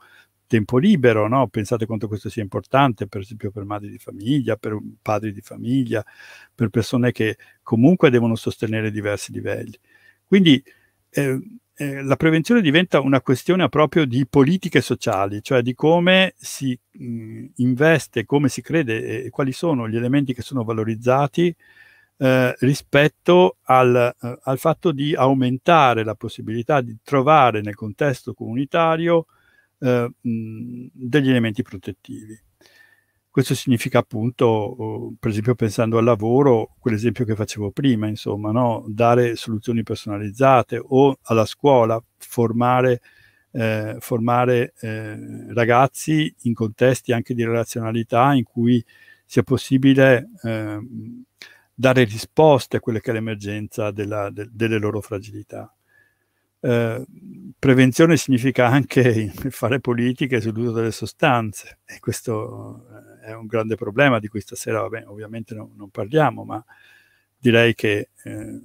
tempo libero, no? pensate quanto questo sia importante, per esempio per madri di famiglia, per padri di famiglia, per persone che comunque devono sostenere diversi livelli. Quindi eh, eh, la prevenzione diventa una questione proprio di politiche sociali, cioè di come si mh, mm, investe, come si crede e quali sono gli elementi che sono valorizzati eh, rispetto al, eh, al, fatto di aumentare la possibilità di trovare nel contesto comunitario mh, eh, mm, degli elementi protettivi. Questo significa appunto, per esempio pensando al lavoro, quell'esempio che facevo prima, insomma, no? dare soluzioni personalizzate o alla scuola, formare, eh, formare eh, ragazzi in contesti anche di relazionalità in cui sia possibile eh, dare risposte a quella che è l'emergenza de, delle loro fragilità. Eh, prevenzione significa anche [laughs] fare politiche sull'uso delle sostanze e questo eh, è un grande problema di cui stasera vabbè, ovviamente no, non parliamo, ma direi che eh,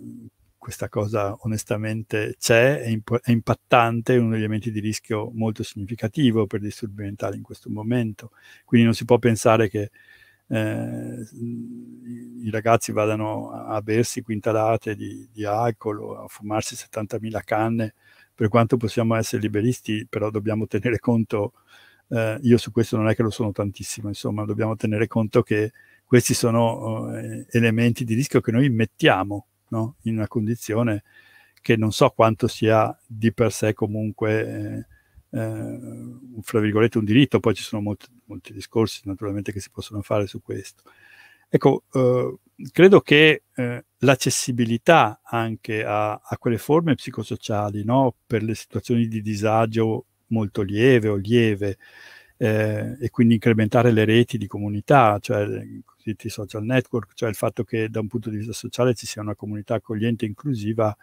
questa cosa onestamente c'è, è, imp è, impattante, è uno degli elementi di rischio molto significativo per disturbi mentali in questo momento, quindi non si può pensare che eh, i ragazzi vadano a bersi quintalate di, di alcol a fumarsi 70.000 canne, per quanto possiamo essere liberisti, però dobbiamo tenere conto eh, io su questo non è che lo sono tantissimo, insomma, dobbiamo tenere conto che questi sono eh, elementi di rischio che noi mettiamo no? in una condizione che non so quanto sia di per sé comunque, eh, eh, fra virgolette, un diritto, poi ci sono molti, molti, discorsi naturalmente che si possono fare su questo. Ecco, eh, credo che eh, l'accessibilità anche a, a, quelle forme psicosociali, no? per le situazioni di disagio molto lieve o lieve eh, e quindi incrementare le reti di comunità, cioè eh, i social network, cioè il fatto che da un punto di vista sociale ci sia una comunità accogliente e inclusiva,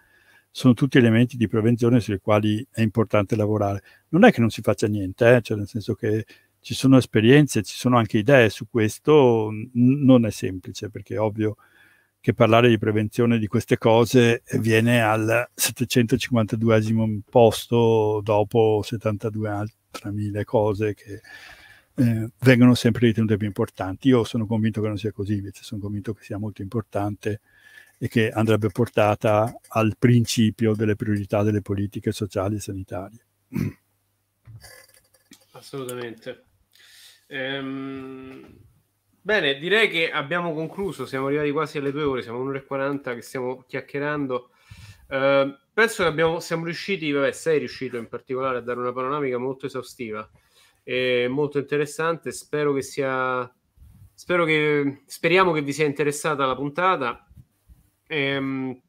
sono tutti elementi di prevenzione sui quali è importante lavorare. Non è che non si faccia niente, eh? cioè nel senso che ci sono esperienze, ci sono anche idee su questo, non è semplice perché ovvio che parlare di prevenzione di queste cose viene al 752 posto dopo 72 altre mille cose che eh, vengono sempre ritenute più importanti. Io sono convinto che non sia così, invece sono convinto che sia molto importante e che andrebbe portata al principio delle priorità delle politiche sociali e sanitarie. Assolutamente. Ehm, Bene, direi che abbiamo concluso, siamo arrivati quasi alle due ore, siamo un'ora e 40 che stiamo chiacchierando. Eh, penso che abbiamo, siamo riusciti, vabbè, sei riuscito in particolare a dare una panoramica molto esaustiva e molto interessante. Spero che sia, spero che, speriamo che vi sia interessata la puntata. E, ehm,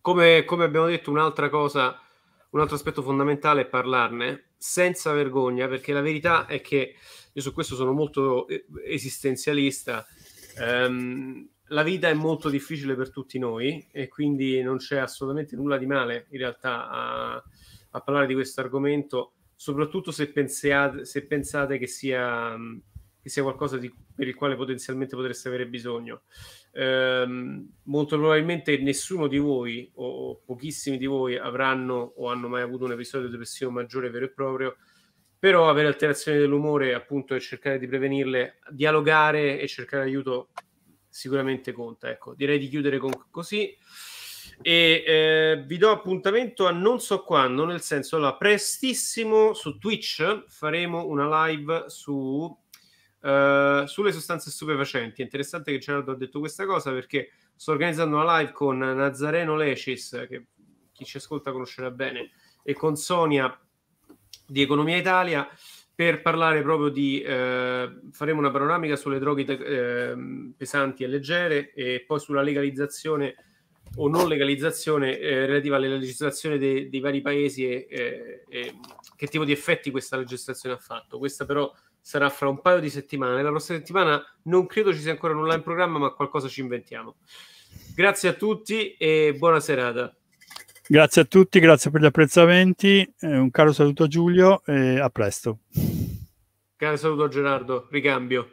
come, come abbiamo detto, un'altra cosa, un altro aspetto fondamentale è parlarne senza vergogna, perché la verità è che io su questo sono molto eh, esistenzialista. Um, la vita è molto difficile per tutti noi e quindi non c'è assolutamente nulla di male in realtà a, a parlare di questo argomento, soprattutto se, pensiate, se pensate che sia, che sia qualcosa di, per il quale potenzialmente potreste avere bisogno. Um, molto probabilmente nessuno di voi o, o pochissimi di voi avranno o hanno mai avuto un episodio depressivo maggiore vero e proprio però avere alterazioni dell'umore appunto e cercare di prevenirle, dialogare e cercare aiuto sicuramente conta. Ecco, direi di chiudere con così e eh, vi do appuntamento a non so quando, nel senso, allora, prestissimo su Twitch faremo una live su, eh, sulle sostanze stupefacenti. interessante che Gerardo ha detto questa cosa perché sto organizzando una live con Nazareno Lecis, che chi ci ascolta conoscerà bene, e con Sonia di Economia Italia per parlare proprio di... Eh, faremo una panoramica sulle droghe eh, pesanti e leggere e poi sulla legalizzazione o non legalizzazione eh, relativa alla legislazione dei, dei vari paesi e, e, che tipo di effetti questa legislazione ha fatto. Questa però sarà fra un paio di settimane. La prossima settimana non credo ci sia ancora nulla in programma, ma qualcosa ci inventiamo. Grazie a tutti e buona serata. Grazie a tutti, grazie per gli apprezzamenti, eh, un caro saluto a Giulio e a presto. Caro saluto a Gerardo, ricambio.